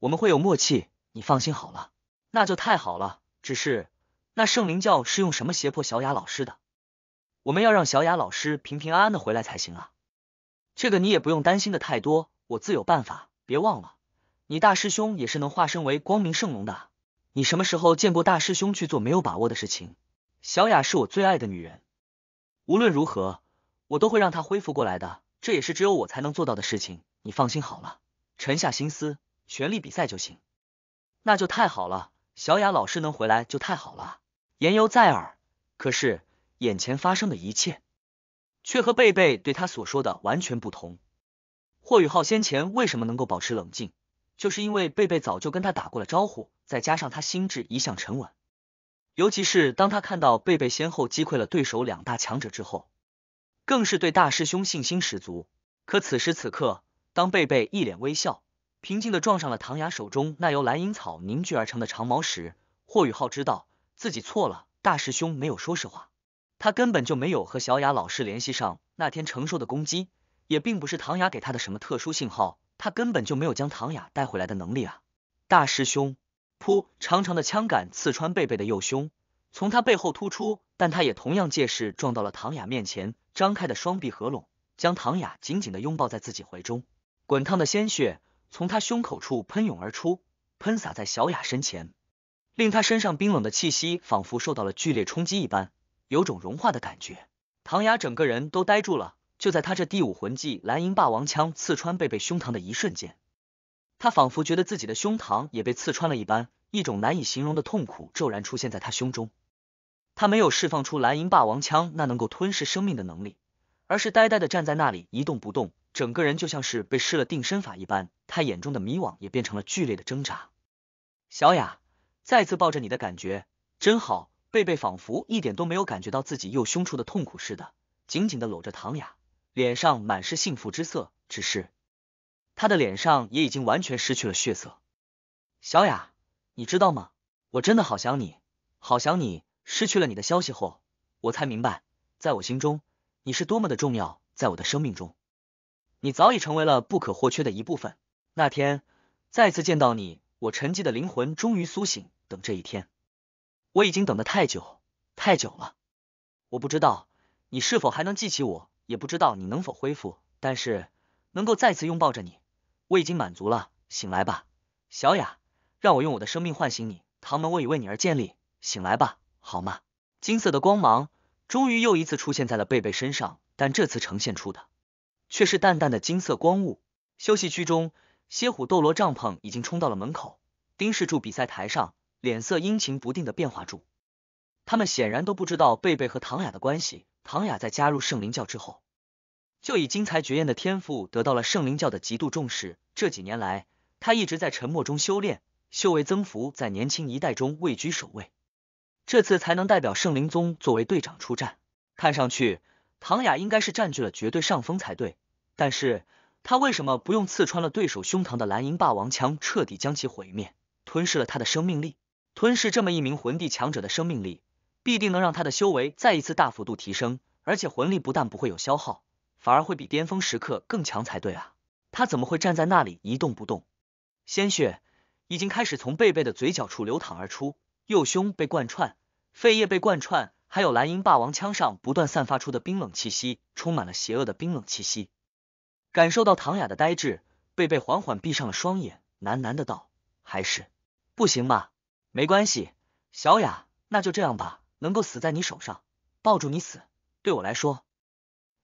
我们会有默契，你放心好了。那就太好了。只是那圣灵教是用什么胁迫小雅老师的？我们要让小雅老师平平安安的回来才行啊。这个你也不用担心的太多，我自有办法。别忘了，你大师兄也是能化身为光明圣龙的。你什么时候见过大师兄去做没有把握的事情？小雅是我最爱的女人，无论如何，我都会让她恢复过来的。这也是只有我才能做到的事情，你放心好了。沉下心思，全力比赛就行。那就太好了，小雅老师能回来就太好了。言犹在耳，可是眼前发生的一切却和贝贝对他所说的完全不同。霍雨浩先前为什么能够保持冷静，就是因为贝贝早就跟他打过了招呼，再加上他心智一向沉稳。尤其是当他看到贝贝先后击溃了对手两大强者之后，更是对大师兄信心十足。可此时此刻。当贝贝一脸微笑，平静地撞上了唐雅手中那由蓝银草凝聚而成的长矛时，霍宇浩知道自己错了。大师兄没有说实话，他根本就没有和小雅老师联系上。那天承受的攻击，也并不是唐雅给他的什么特殊信号。他根本就没有将唐雅带回来的能力啊！大师兄，噗！长长的枪杆刺穿贝贝的右胸，从他背后突出，但他也同样借势撞到了唐雅面前，张开的双臂合拢，将唐雅紧紧地拥抱在自己怀中。滚烫的鲜血从他胸口处喷涌而出，喷洒在小雅身前，令他身上冰冷的气息仿佛受到了剧烈冲击一般，有种融化的感觉。唐雅整个人都呆住了。就在他这第五魂技蓝银霸王枪刺穿贝贝胸膛的一瞬间，他仿佛觉得自己的胸膛也被刺穿了一般，一种难以形容的痛苦骤然出现在他胸中。他没有释放出蓝银霸王枪那能够吞噬生命的能力，而是呆呆的站在那里一动不动。整个人就像是被施了定身法一般，他眼中的迷惘也变成了剧烈的挣扎。小雅，再次抱着你的感觉真好。贝贝仿佛一点都没有感觉到自己右胸处的痛苦似的，紧紧的搂着唐雅，脸上满是幸福之色。只是他的脸上也已经完全失去了血色。小雅，你知道吗？我真的好想你，好想你。失去了你的消息后，我才明白，在我心中你是多么的重要，在我的生命中。你早已成为了不可或缺的一部分。那天再次见到你，我沉寂的灵魂终于苏醒。等这一天，我已经等得太久太久了。我不知道你是否还能记起我，也不知道你能否恢复，但是能够再次拥抱着你，我已经满足了。醒来吧，小雅，让我用我的生命唤醒你。唐门我已为你而建立。醒来吧，好吗？金色的光芒终于又一次出现在了贝贝身上，但这次呈现出的。却是淡淡的金色光雾。休息区中，蝎虎斗罗帐篷已经冲到了门口。丁氏柱比赛台上，脸色阴晴不定的变化住。他们显然都不知道贝贝和唐雅的关系。唐雅在加入圣灵教之后，就以惊才绝艳的天赋得到了圣灵教的极度重视。这几年来，他一直在沉默中修炼，修为增幅在年轻一代中位居首位。这次才能代表圣灵宗作为队长出战。看上去。唐雅应该是占据了绝对上风才对，但是他为什么不用刺穿了对手胸膛的蓝银霸王枪彻底将其毁灭，吞噬了他的生命力？吞噬这么一名魂帝强者的生命力，必定能让他的修为再一次大幅度提升，而且魂力不但不会有消耗，反而会比巅峰时刻更强才对啊！他怎么会站在那里一动不动？鲜血已经开始从贝贝的嘴角处流淌而出，右胸被贯穿，肺叶被贯穿。还有蓝银霸王枪上不断散发出的冰冷气息，充满了邪恶的冰冷气息。感受到唐雅的呆滞，贝贝缓缓闭上了双眼，喃喃的道：“还是不行吧？没关系，小雅，那就这样吧。能够死在你手上，抱住你死，对我来说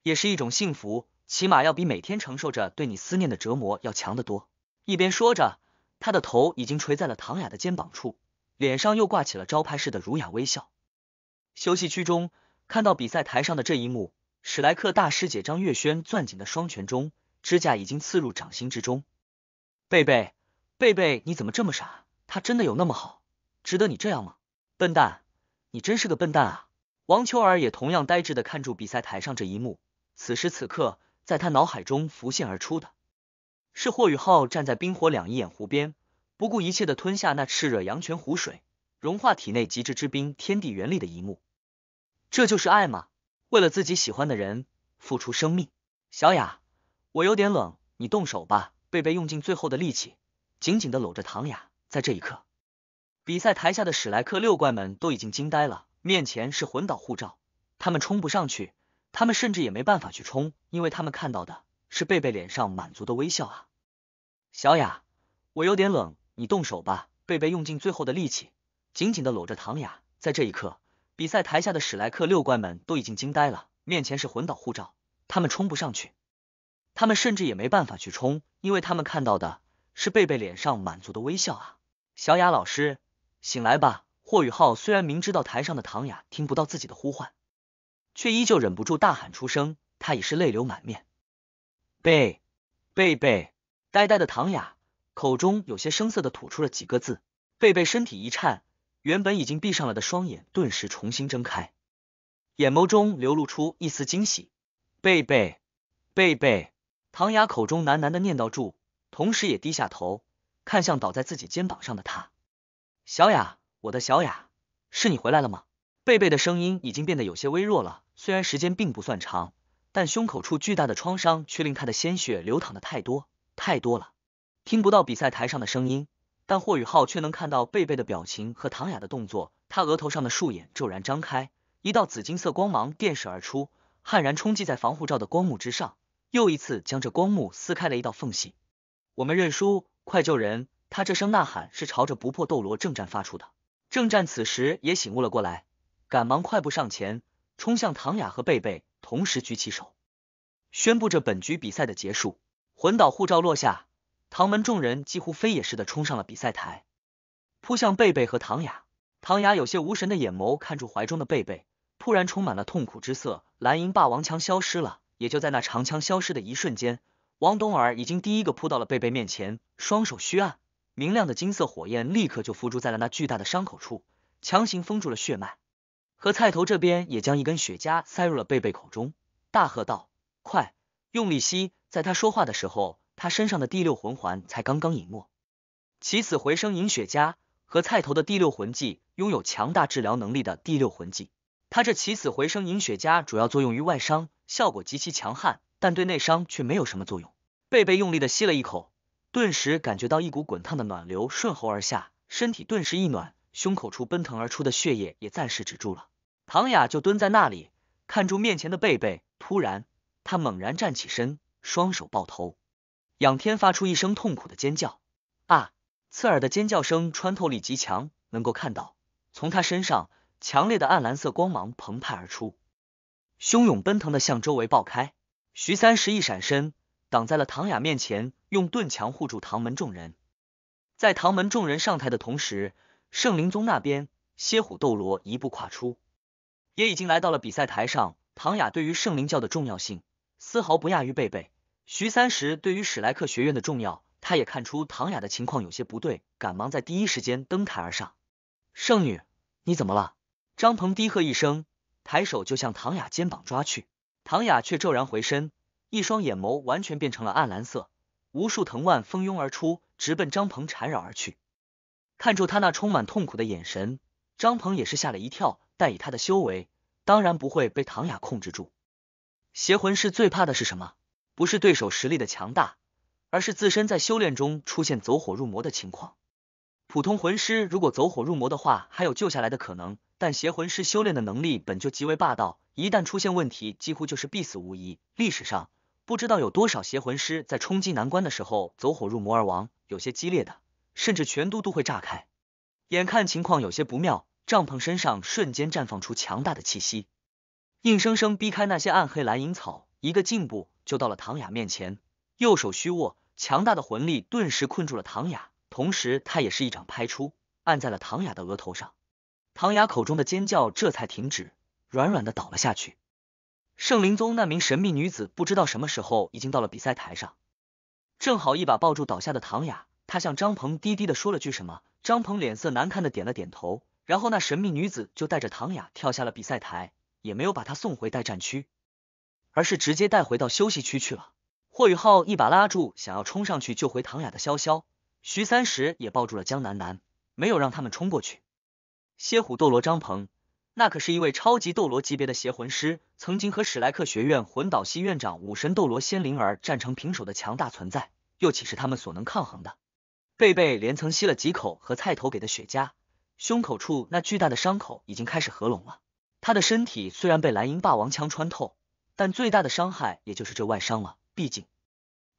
也是一种幸福，起码要比每天承受着对你思念的折磨要强得多。”一边说着，他的头已经垂在了唐雅的肩膀处，脸上又挂起了招牌式的儒雅微笑。休息区中，看到比赛台上的这一幕，史莱克大师姐张月轩攥紧的双拳中指甲已经刺入掌心之中。贝贝，贝贝，你怎么这么傻？他真的有那么好，值得你这样吗？笨蛋，你真是个笨蛋啊！王秋儿也同样呆滞的看住比赛台上这一幕。此时此刻，在他脑海中浮现而出的，是霍雨浩站在冰火两仪眼湖边，不顾一切的吞下那炽热阳泉湖水，融化体内极致之冰天地元力的一幕。这就是爱吗？为了自己喜欢的人付出生命。小雅，我有点冷，你动手吧。贝贝用尽最后的力气，紧紧的搂着唐雅。在这一刻，比赛台下的史莱克六怪们都已经惊呆了。面前是魂导护罩，他们冲不上去，他们甚至也没办法去冲，因为他们看到的是贝贝脸上满足的微笑啊。小雅，我有点冷，你动手吧。贝贝用尽最后的力气，紧紧的搂着唐雅。在这一刻。比赛台下的史莱克六怪们都已经惊呆了，面前是魂导护照，他们冲不上去，他们甚至也没办法去冲，因为他们看到的是贝贝脸上满足的微笑啊！小雅老师，醒来吧！霍雨浩虽然明知道台上的唐雅听不到自己的呼唤，却依旧忍不住大喊出声，他已是泪流满面。贝贝贝，呆呆的唐雅口中有些声涩的吐出了几个字，贝贝身体一颤。原本已经闭上了的双眼，顿时重新睁开，眼眸中流露出一丝惊喜。贝贝，贝贝，唐雅口中喃喃的念叨住，同时也低下头看向倒在自己肩膀上的他。小雅，我的小雅，是你回来了吗？贝贝的声音已经变得有些微弱了。虽然时间并不算长，但胸口处巨大的创伤却令他的鲜血流淌的太多，太多了，听不到比赛台上的声音。但霍雨浩却能看到贝贝的表情和唐雅的动作，他额头上的竖眼骤然张开，一道紫金色光芒电射而出，悍然冲击在防护罩的光幕之上，又一次将这光幕撕开了一道缝隙。我们认输，快救人！他这声呐喊是朝着不破斗罗正战发出的。正战此时也醒悟了过来，赶忙快步上前，冲向唐雅和贝贝，同时举起手，宣布着本局比赛的结束。魂导护照落下。唐门众人几乎飞也似的冲上了比赛台，扑向贝贝和唐雅。唐雅有些无神的眼眸看住怀中的贝贝，突然充满了痛苦之色。蓝银霸王枪消失了，也就在那长枪消失的一瞬间，王东儿已经第一个扑到了贝贝面前，双手虚按，明亮的金色火焰立刻就附着在了那巨大的伤口处，强行封住了血脉。和菜头这边也将一根雪茄塞入了贝贝口中，大喝道：“快用力吸！”在他说话的时候。他身上的第六魂环才刚刚隐没，起死回生饮血家和菜头的第六魂技拥有强大治疗能力的第六魂技，他这起死回生饮血家主要作用于外伤，效果极其强悍，但对内伤却没有什么作用。贝贝用力的吸了一口，顿时感觉到一股滚烫的暖流顺喉而下，身体顿时一暖，胸口处奔腾而出的血液也暂时止住了。唐雅就蹲在那里，看住面前的贝贝，突然他猛然站起身，双手抱头。仰天发出一声痛苦的尖叫，啊！刺耳的尖叫声穿透力极强，能够看到从他身上强烈的暗蓝色光芒澎湃而出，汹涌奔腾的向周围爆开。徐三石一闪身，挡在了唐雅面前，用盾墙护住唐门众人。在唐门众人上台的同时，圣灵宗那边蝎虎斗罗一步跨出，也已经来到了比赛台上。唐雅对于圣灵教的重要性，丝毫不亚于贝贝。徐三石对于史莱克学院的重要，他也看出唐雅的情况有些不对，赶忙在第一时间登台而上。圣女，你怎么了？张鹏低喝一声，抬手就向唐雅肩膀抓去。唐雅却骤然回身，一双眼眸完全变成了暗蓝色，无数藤蔓蜂拥而出，直奔张鹏缠绕而去。看住他那充满痛苦的眼神，张鹏也是吓了一跳，但以他的修为，当然不会被唐雅控制住。邪魂师最怕的是什么？不是对手实力的强大，而是自身在修炼中出现走火入魔的情况。普通魂师如果走火入魔的话，还有救下来的可能，但邪魂师修炼的能力本就极为霸道，一旦出现问题，几乎就是必死无疑。历史上不知道有多少邪魂师在冲击难关的时候走火入魔而亡，有些激烈的，甚至全都都会炸开。眼看情况有些不妙，帐篷身上瞬间绽放出强大的气息，硬生生逼开那些暗黑蓝银草。一个进步就到了唐雅面前，右手虚握，强大的魂力顿时困住了唐雅。同时，他也是一掌拍出，按在了唐雅的额头上。唐雅口中的尖叫这才停止，软软的倒了下去。圣灵宗那名神秘女子不知道什么时候已经到了比赛台上，正好一把抱住倒下的唐雅，她向张鹏低低的说了句什么，张鹏脸色难看的点了点头。然后那神秘女子就带着唐雅跳下了比赛台，也没有把她送回待战区。而是直接带回到休息区去了。霍雨浩一把拉住想要冲上去救回唐雅的潇潇，徐三石也抱住了江南南，没有让他们冲过去。蝎虎斗罗张鹏，那可是一位超级斗罗级别的邪魂师，曾经和史莱克学院魂导系院长武神斗罗仙灵儿战成平手的强大存在，又岂是他们所能抗衡的？贝贝连曾吸了几口和菜头给的雪茄，胸口处那巨大的伤口已经开始合拢了。他的身体虽然被蓝银霸王枪穿透。但最大的伤害也就是这外伤了，毕竟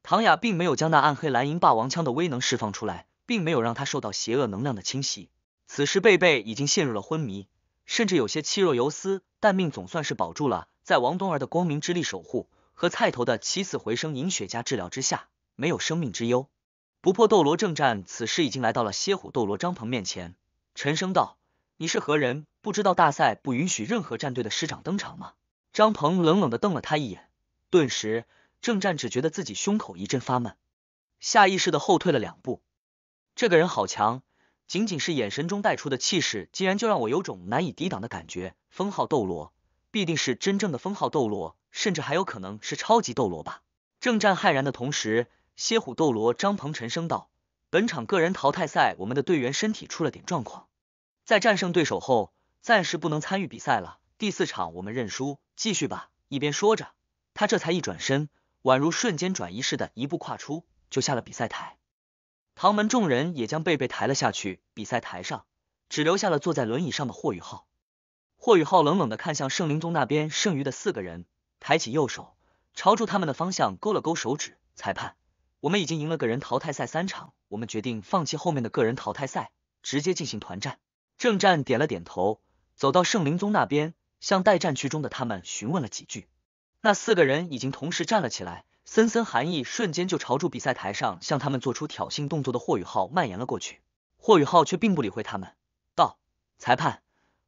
唐雅并没有将那暗黑蓝银霸王枪的威能释放出来，并没有让他受到邪恶能量的侵袭。此时贝贝已经陷入了昏迷，甚至有些气若游丝，但命总算是保住了。在王东儿的光明之力守护和菜头的起死回生银雪加治疗之下，没有生命之忧。不破斗罗正战，此时已经来到了蝎虎斗罗张鹏面前，沉声道：“你是何人？不知道大赛不允许任何战队的师长登场吗？”张鹏冷冷的瞪了他一眼，顿时，郑战只觉得自己胸口一阵发闷，下意识的后退了两步。这个人好强，仅仅是眼神中带出的气势，竟然就让我有种难以抵挡的感觉。封号斗罗，必定是真正的封号斗罗，甚至还有可能是超级斗罗吧？郑战骇然的同时，蝎虎斗罗张鹏沉声道：“本场个人淘汰赛，我们的队员身体出了点状况，在战胜对手后，暂时不能参与比赛了。第四场，我们认输。”继续吧。一边说着，他这才一转身，宛如瞬间转移似的，一步跨出，就下了比赛台。唐门众人也将贝贝抬了下去，比赛台上只留下了坐在轮椅上的霍雨浩。霍雨浩冷冷的看向圣灵宗那边剩余的四个人，抬起右手，朝住他们的方向勾了勾手指。裁判，我们已经赢了个人淘汰赛三场，我们决定放弃后面的个人淘汰赛，直接进行团战。郑战点了点头，走到圣灵宗那边。向待战区中的他们询问了几句，那四个人已经同时站了起来，森森寒意瞬间就朝住比赛台上向他们做出挑衅动作的霍雨浩蔓延了过去。霍雨浩却并不理会他们，道：“裁判，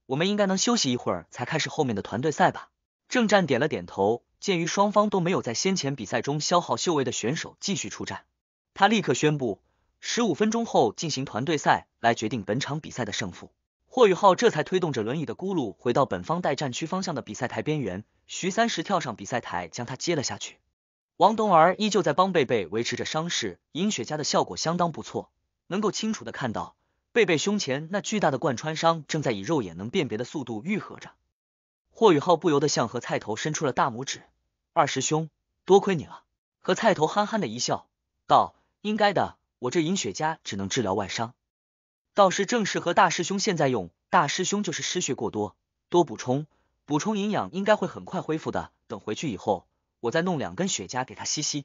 我们应该能休息一会儿才开始后面的团队赛吧？”郑战点了点头，鉴于双方都没有在先前比赛中消耗修为的选手继续出战，他立刻宣布十五分钟后进行团队赛来决定本场比赛的胜负。霍宇浩这才推动着轮椅的轱辘回到本方待战区方向的比赛台边缘，徐三石跳上比赛台将他接了下去。王东儿依旧在帮贝贝维持着伤势，银雪茄的效果相当不错，能够清楚的看到贝贝胸前那巨大的贯穿伤正在以肉眼能辨别的速度愈合着。霍宇浩不由得向何菜头伸出了大拇指：“二师兄，多亏你了。”何菜头憨憨的一笑道：“应该的，我这银雪茄只能治疗外伤。”倒是正适合大师兄现在用。大师兄就是失血过多，多补充补充营养，应该会很快恢复的。等回去以后，我再弄两根雪茄给他吸吸。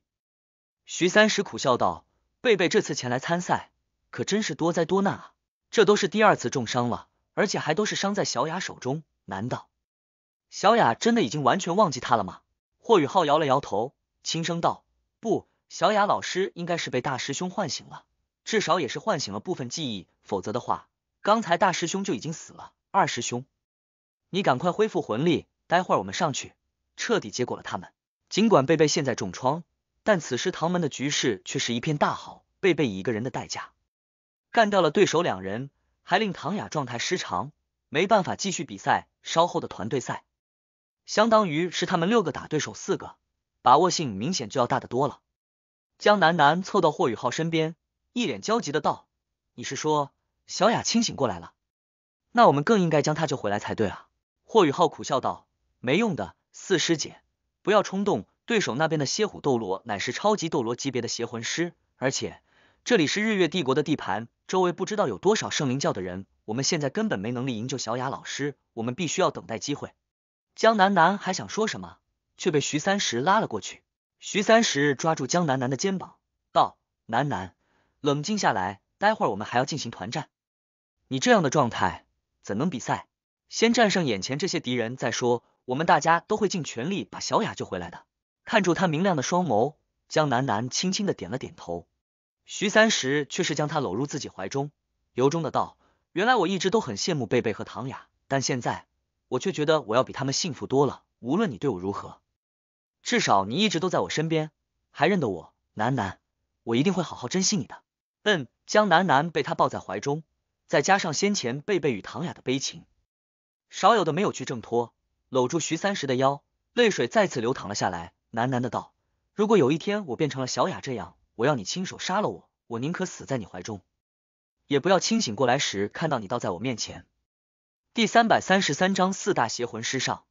徐三石苦笑道：“贝贝这次前来参赛，可真是多灾多难啊！这都是第二次重伤了，而且还都是伤在小雅手中。难道小雅真的已经完全忘记他了吗？”霍雨浩摇了摇头，轻声道：“不，小雅老师应该是被大师兄唤醒了。”至少也是唤醒了部分记忆，否则的话，刚才大师兄就已经死了。二师兄，你赶快恢复魂力，待会儿我们上去彻底结果了他们。尽管贝贝现在重创，但此时唐门的局势却是一片大好。贝贝以一个人的代价干掉了对手两人，还令唐雅状态失常，没办法继续比赛。稍后的团队赛，相当于是他们六个打对手四个，把握性明显就要大得多了。江南南凑到霍雨浩身边。一脸焦急的道：“你是说小雅清醒过来了？那我们更应该将她救回来才对啊！”霍雨浩苦笑道：“没用的，四师姐，不要冲动。对手那边的蝎虎斗罗乃是超级斗罗级别的邪魂师，而且这里是日月帝国的地盘，周围不知道有多少圣灵教的人。我们现在根本没能力营救小雅老师，我们必须要等待机会。”江楠楠还想说什么，却被徐三石拉了过去。徐三石抓住江楠楠的肩膀，道：“楠楠。”冷静下来，待会儿我们还要进行团战，你这样的状态怎能比赛？先战胜眼前这些敌人再说。我们大家都会尽全力把小雅救回来的。看住他明亮的双眸，江楠楠轻轻的点了点头。徐三石却是将她搂入自己怀中，由衷的道：“原来我一直都很羡慕贝贝和唐雅，但现在我却觉得我要比他们幸福多了。无论你对我如何，至少你一直都在我身边，还认得我。楠楠，我一定会好好珍惜你的。”嗯，江南南被他抱在怀中，再加上先前贝贝与唐雅的悲情，少有的没有去挣脱，搂住徐三石的腰，泪水再次流淌了下来，喃喃的道：“如果有一天我变成了小雅这样，我要你亲手杀了我，我宁可死在你怀中，也不要清醒过来时看到你倒在我面前。”第三百三十三章四大邪魂师上，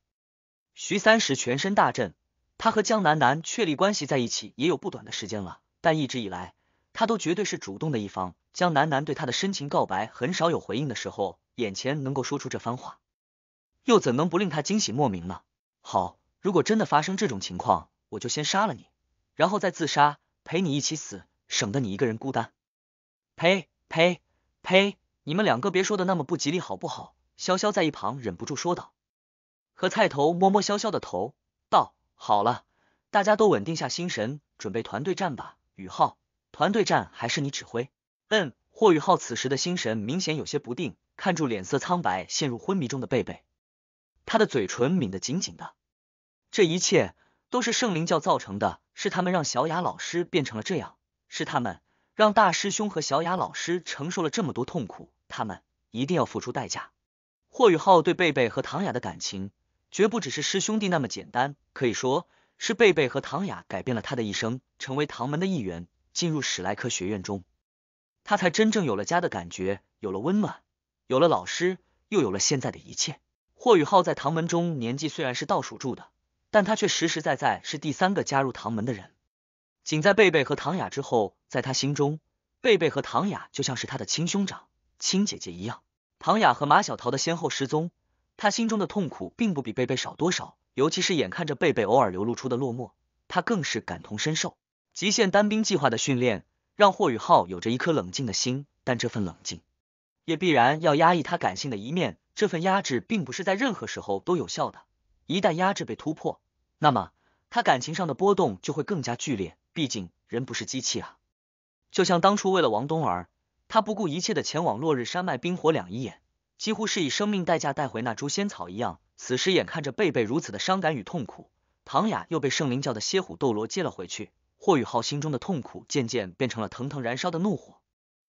徐三石全身大震，他和江南南确立关系在一起也有不短的时间了，但一直以来。他都绝对是主动的一方。江楠楠对他的深情告白很少有回应的时候，眼前能够说出这番话，又怎能不令他惊喜莫名呢？好，如果真的发生这种情况，我就先杀了你，然后再自杀，陪你一起死，省得你一个人孤单。呸呸呸！你们两个别说的那么不吉利好不好？潇潇在一旁忍不住说道。和菜头摸摸潇潇的头，道：“好了，大家都稳定下心神，准备团队战吧。”雨浩。团队战还是你指挥？嗯，霍雨浩此时的心神明显有些不定，看住脸色苍白、陷入昏迷中的贝贝，他的嘴唇抿得紧紧的。这一切都是圣灵教造成的，是他们让小雅老师变成了这样，是他们让大师兄和小雅老师承受了这么多痛苦，他们一定要付出代价。霍雨浩对贝贝和唐雅的感情，绝不只是师兄弟那么简单，可以说是贝贝和唐雅改变了他的一生，成为唐门的一员。进入史莱克学院中，他才真正有了家的感觉，有了温暖，有了老师，又有了现在的一切。霍雨浩在唐门中年纪虽然是倒数住的，但他却实实在在是第三个加入唐门的人，仅在贝贝和唐雅之后，在他心中，贝贝和唐雅就像是他的亲兄长、亲姐姐一样。唐雅和马小桃的先后失踪，他心中的痛苦并不比贝贝少多少，尤其是眼看着贝贝偶尔流露出的落寞，他更是感同身受。极限单兵计划的训练让霍宇浩有着一颗冷静的心，但这份冷静也必然要压抑他感性的一面。这份压制并不是在任何时候都有效的，一旦压制被突破，那么他感情上的波动就会更加剧烈。毕竟人不是机器啊！就像当初为了王冬儿，他不顾一切的前往落日山脉冰火两仪眼，几乎是以生命代价带回那株仙草一样。此时眼看着贝贝如此的伤感与痛苦，唐雅又被圣灵教的蝎虎斗罗接了回去。霍宇浩心中的痛苦渐渐变成了腾腾燃烧的怒火，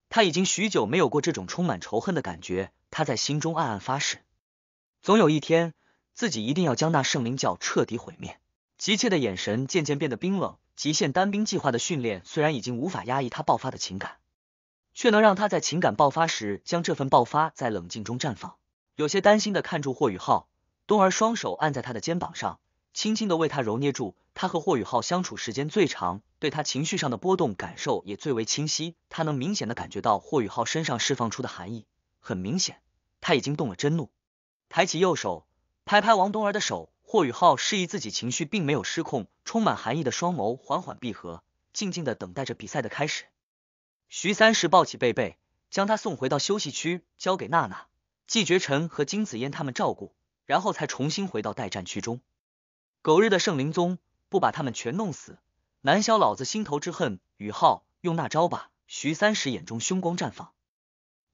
他已经许久没有过这种充满仇恨的感觉。他在心中暗暗发誓，总有一天自己一定要将那圣灵教彻底毁灭。急切的眼神渐渐变得冰冷。极限单兵计划的训练虽然已经无法压抑他爆发的情感，却能让他在情感爆发时将这份爆发在冷静中绽放。有些担心的看住霍宇浩，冬儿双手按在他的肩膀上。轻轻的为他揉捏住，他和霍宇浩相处时间最长，对他情绪上的波动感受也最为清晰。他能明显的感觉到霍宇浩身上释放出的寒意，很明显他已经动了真怒。抬起右手拍拍王东儿的手，霍宇浩示意自己情绪并没有失控，充满寒意的双眸缓缓闭合，静静的等待着比赛的开始。徐三石抱起贝贝，将他送回到休息区，交给娜娜、季绝尘和金子嫣他们照顾，然后才重新回到待战区中。狗日的圣灵宗，不把他们全弄死，难消老子心头之恨！宇浩用那招吧！徐三石眼中凶光绽放，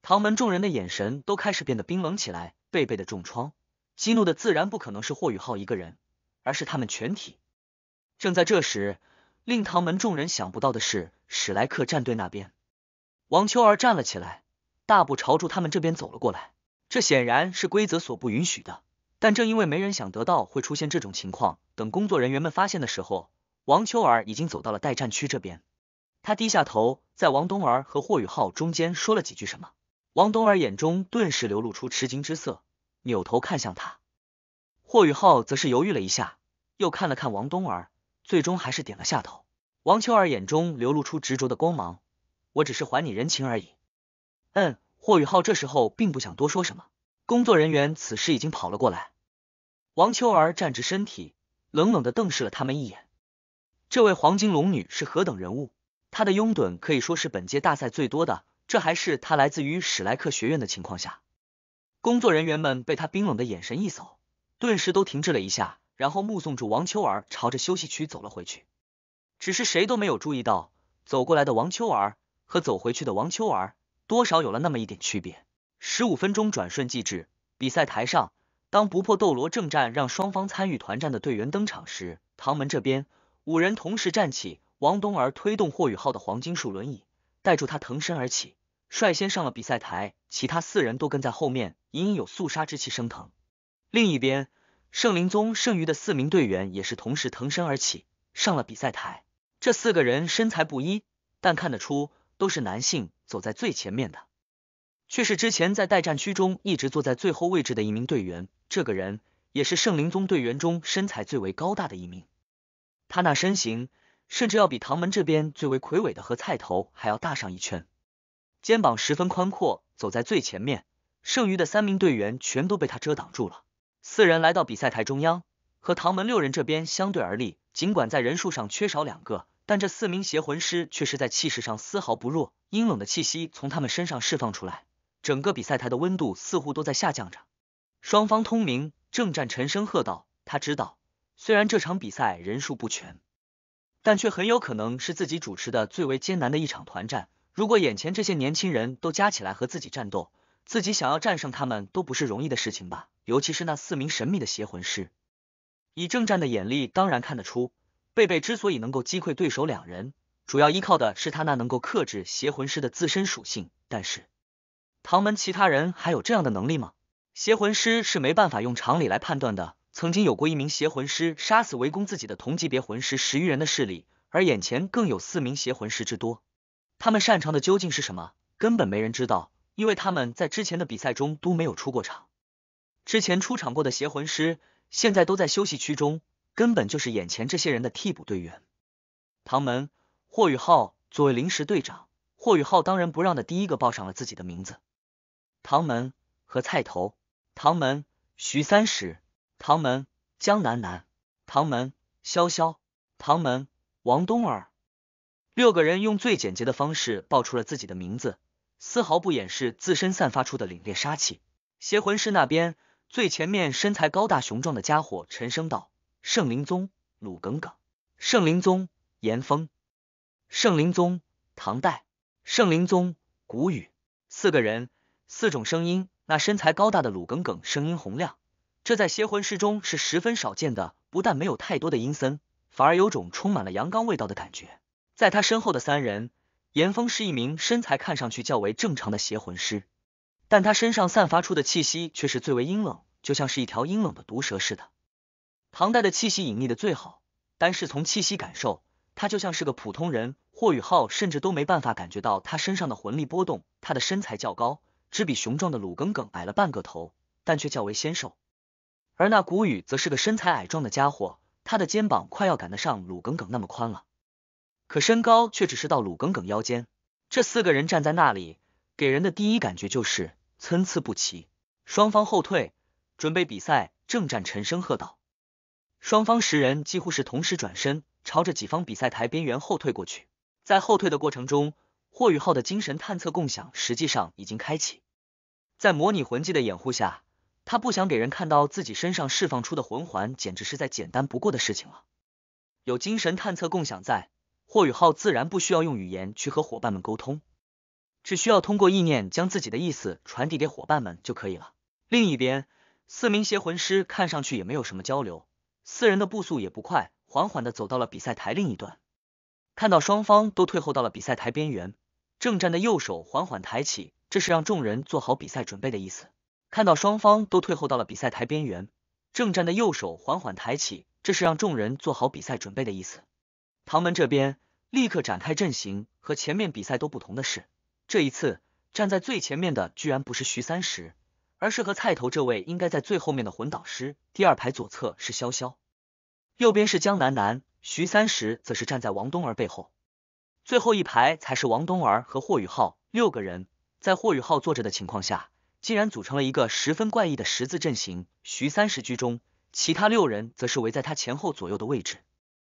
唐门众人的眼神都开始变得冰冷起来。贝贝的重创，激怒的自然不可能是霍雨浩一个人，而是他们全体。正在这时，令唐门众人想不到的是，史莱克战队那边，王秋儿站了起来，大步朝住他们这边走了过来。这显然是规则所不允许的。但正因为没人想得到会出现这种情况，等工作人员们发现的时候，王秋儿已经走到了待战区这边。他低下头，在王冬儿和霍宇浩中间说了几句什么。王冬儿眼中顿时流露出吃惊之色，扭头看向他。霍宇浩则是犹豫了一下，又看了看王冬儿，最终还是点了下头。王秋儿眼中流露出执着的光芒，我只是还你人情而已。嗯，霍宇浩这时候并不想多说什么。工作人员此时已经跑了过来，王秋儿站直身体，冷冷的瞪视了他们一眼。这位黄金龙女是何等人物，她的拥趸可以说是本届大赛最多的。这还是她来自于史莱克学院的情况下，工作人员们被她冰冷的眼神一扫，顿时都停滞了一下，然后目送住王秋儿朝着休息区走了回去。只是谁都没有注意到，走过来的王秋儿和走回去的王秋儿，多少有了那么一点区别。十五分钟转瞬即至，比赛台上，当不破斗罗正战让双方参与团战的队员登场时，唐门这边五人同时站起，王东儿推动霍雨浩的黄金树轮椅，带住他腾身而起，率先上了比赛台，其他四人都跟在后面，隐隐有肃杀之气升腾。另一边，圣灵宗剩余的四名队员也是同时腾身而起，上了比赛台。这四个人身材不一，但看得出都是男性，走在最前面的。却是之前在待战区中一直坐在最后位置的一名队员，这个人也是圣灵宗队员中身材最为高大的一名。他那身形甚至要比唐门这边最为魁伟的和菜头还要大上一圈，肩膀十分宽阔。走在最前面，剩余的三名队员全都被他遮挡住了。四人来到比赛台中央，和唐门六人这边相对而立。尽管在人数上缺少两个，但这四名邪魂师却是在气势上丝毫不弱，阴冷的气息从他们身上释放出来。整个比赛台的温度似乎都在下降着。双方通明正战，沉声喝道：“他知道，虽然这场比赛人数不全，但却很有可能是自己主持的最为艰难的一场团战。如果眼前这些年轻人都加起来和自己战斗，自己想要战胜他们都不是容易的事情吧？尤其是那四名神秘的邪魂师。以正战的眼力，当然看得出，贝贝之所以能够击溃对手两人，主要依靠的是他那能够克制邪魂师的自身属性。但是……”唐门其他人还有这样的能力吗？邪魂师是没办法用常理来判断的。曾经有过一名邪魂师杀死围攻自己的同级别魂师十余人的势力，而眼前更有四名邪魂师之多。他们擅长的究竟是什么？根本没人知道，因为他们在之前的比赛中都没有出过场。之前出场过的邪魂师现在都在休息区中，根本就是眼前这些人的替补队员。唐门霍雨浩作为临时队长，霍雨浩当仁不让的第一个报上了自己的名字。唐门和菜头，唐门徐三石，唐门江南南，唐门潇潇，唐门王东儿，六个人用最简洁的方式报出了自己的名字，丝毫不掩饰自身散发出的凛冽杀气。邪魂师那边，最前面身材高大雄壮的家伙沉声道：“圣灵宗鲁耿耿，圣灵宗严峰，圣灵宗唐代，圣灵宗古雨。”四个人。四种声音，那身材高大的鲁耿耿声音洪亮，这在邪魂师中是十分少见的。不但没有太多的阴森，反而有种充满了阳刚味道的感觉。在他身后的三人，严峰是一名身材看上去较为正常的邪魂师，但他身上散发出的气息却是最为阴冷，就像是一条阴冷的毒蛇似的。唐代的气息隐匿的最好，单是从气息感受，他就像是个普通人。霍雨浩甚至都没办法感觉到他身上的魂力波动。他的身材较高。只比雄壮的鲁耿耿矮了半个头，但却较为纤瘦；而那古雨则是个身材矮壮的家伙，他的肩膀快要赶得上鲁耿耿那么宽了，可身高却只是到鲁耿耿腰间。这四个人站在那里，给人的第一感觉就是参差不齐。双方后退，准备比赛，正战陈声喝道：“双方十人几乎是同时转身，朝着己方比赛台边缘后退过去。在后退的过程中。”霍雨浩的精神探测共享实际上已经开启，在模拟魂技的掩护下，他不想给人看到自己身上释放出的魂环，简直是再简单不过的事情了。有精神探测共享在，霍雨浩自然不需要用语言去和伙伴们沟通，只需要通过意念将自己的意思传递给伙伴们就可以了。另一边，四名邪魂师看上去也没有什么交流，四人的步速也不快，缓缓的走到了比赛台另一端。看到双方都退后到了比赛台边缘。郑战的右手缓缓抬起，这是让众人做好比赛准备的意思。看到双方都退后到了比赛台边缘，郑战的右手缓缓抬起，这是让众人做好比赛准备的意思。唐门这边立刻展开阵型，和前面比赛都不同的是，这一次站在最前面的居然不是徐三十，而是和菜头这位应该在最后面的魂导师。第二排左侧是潇潇，右边是江南南，徐三十则是站在王东儿背后。最后一排才是王东儿和霍宇浩六个人，在霍宇浩坐着的情况下，竟然组成了一个十分怪异的十字阵型，徐三十居中，其他六人则是围在他前后左右的位置。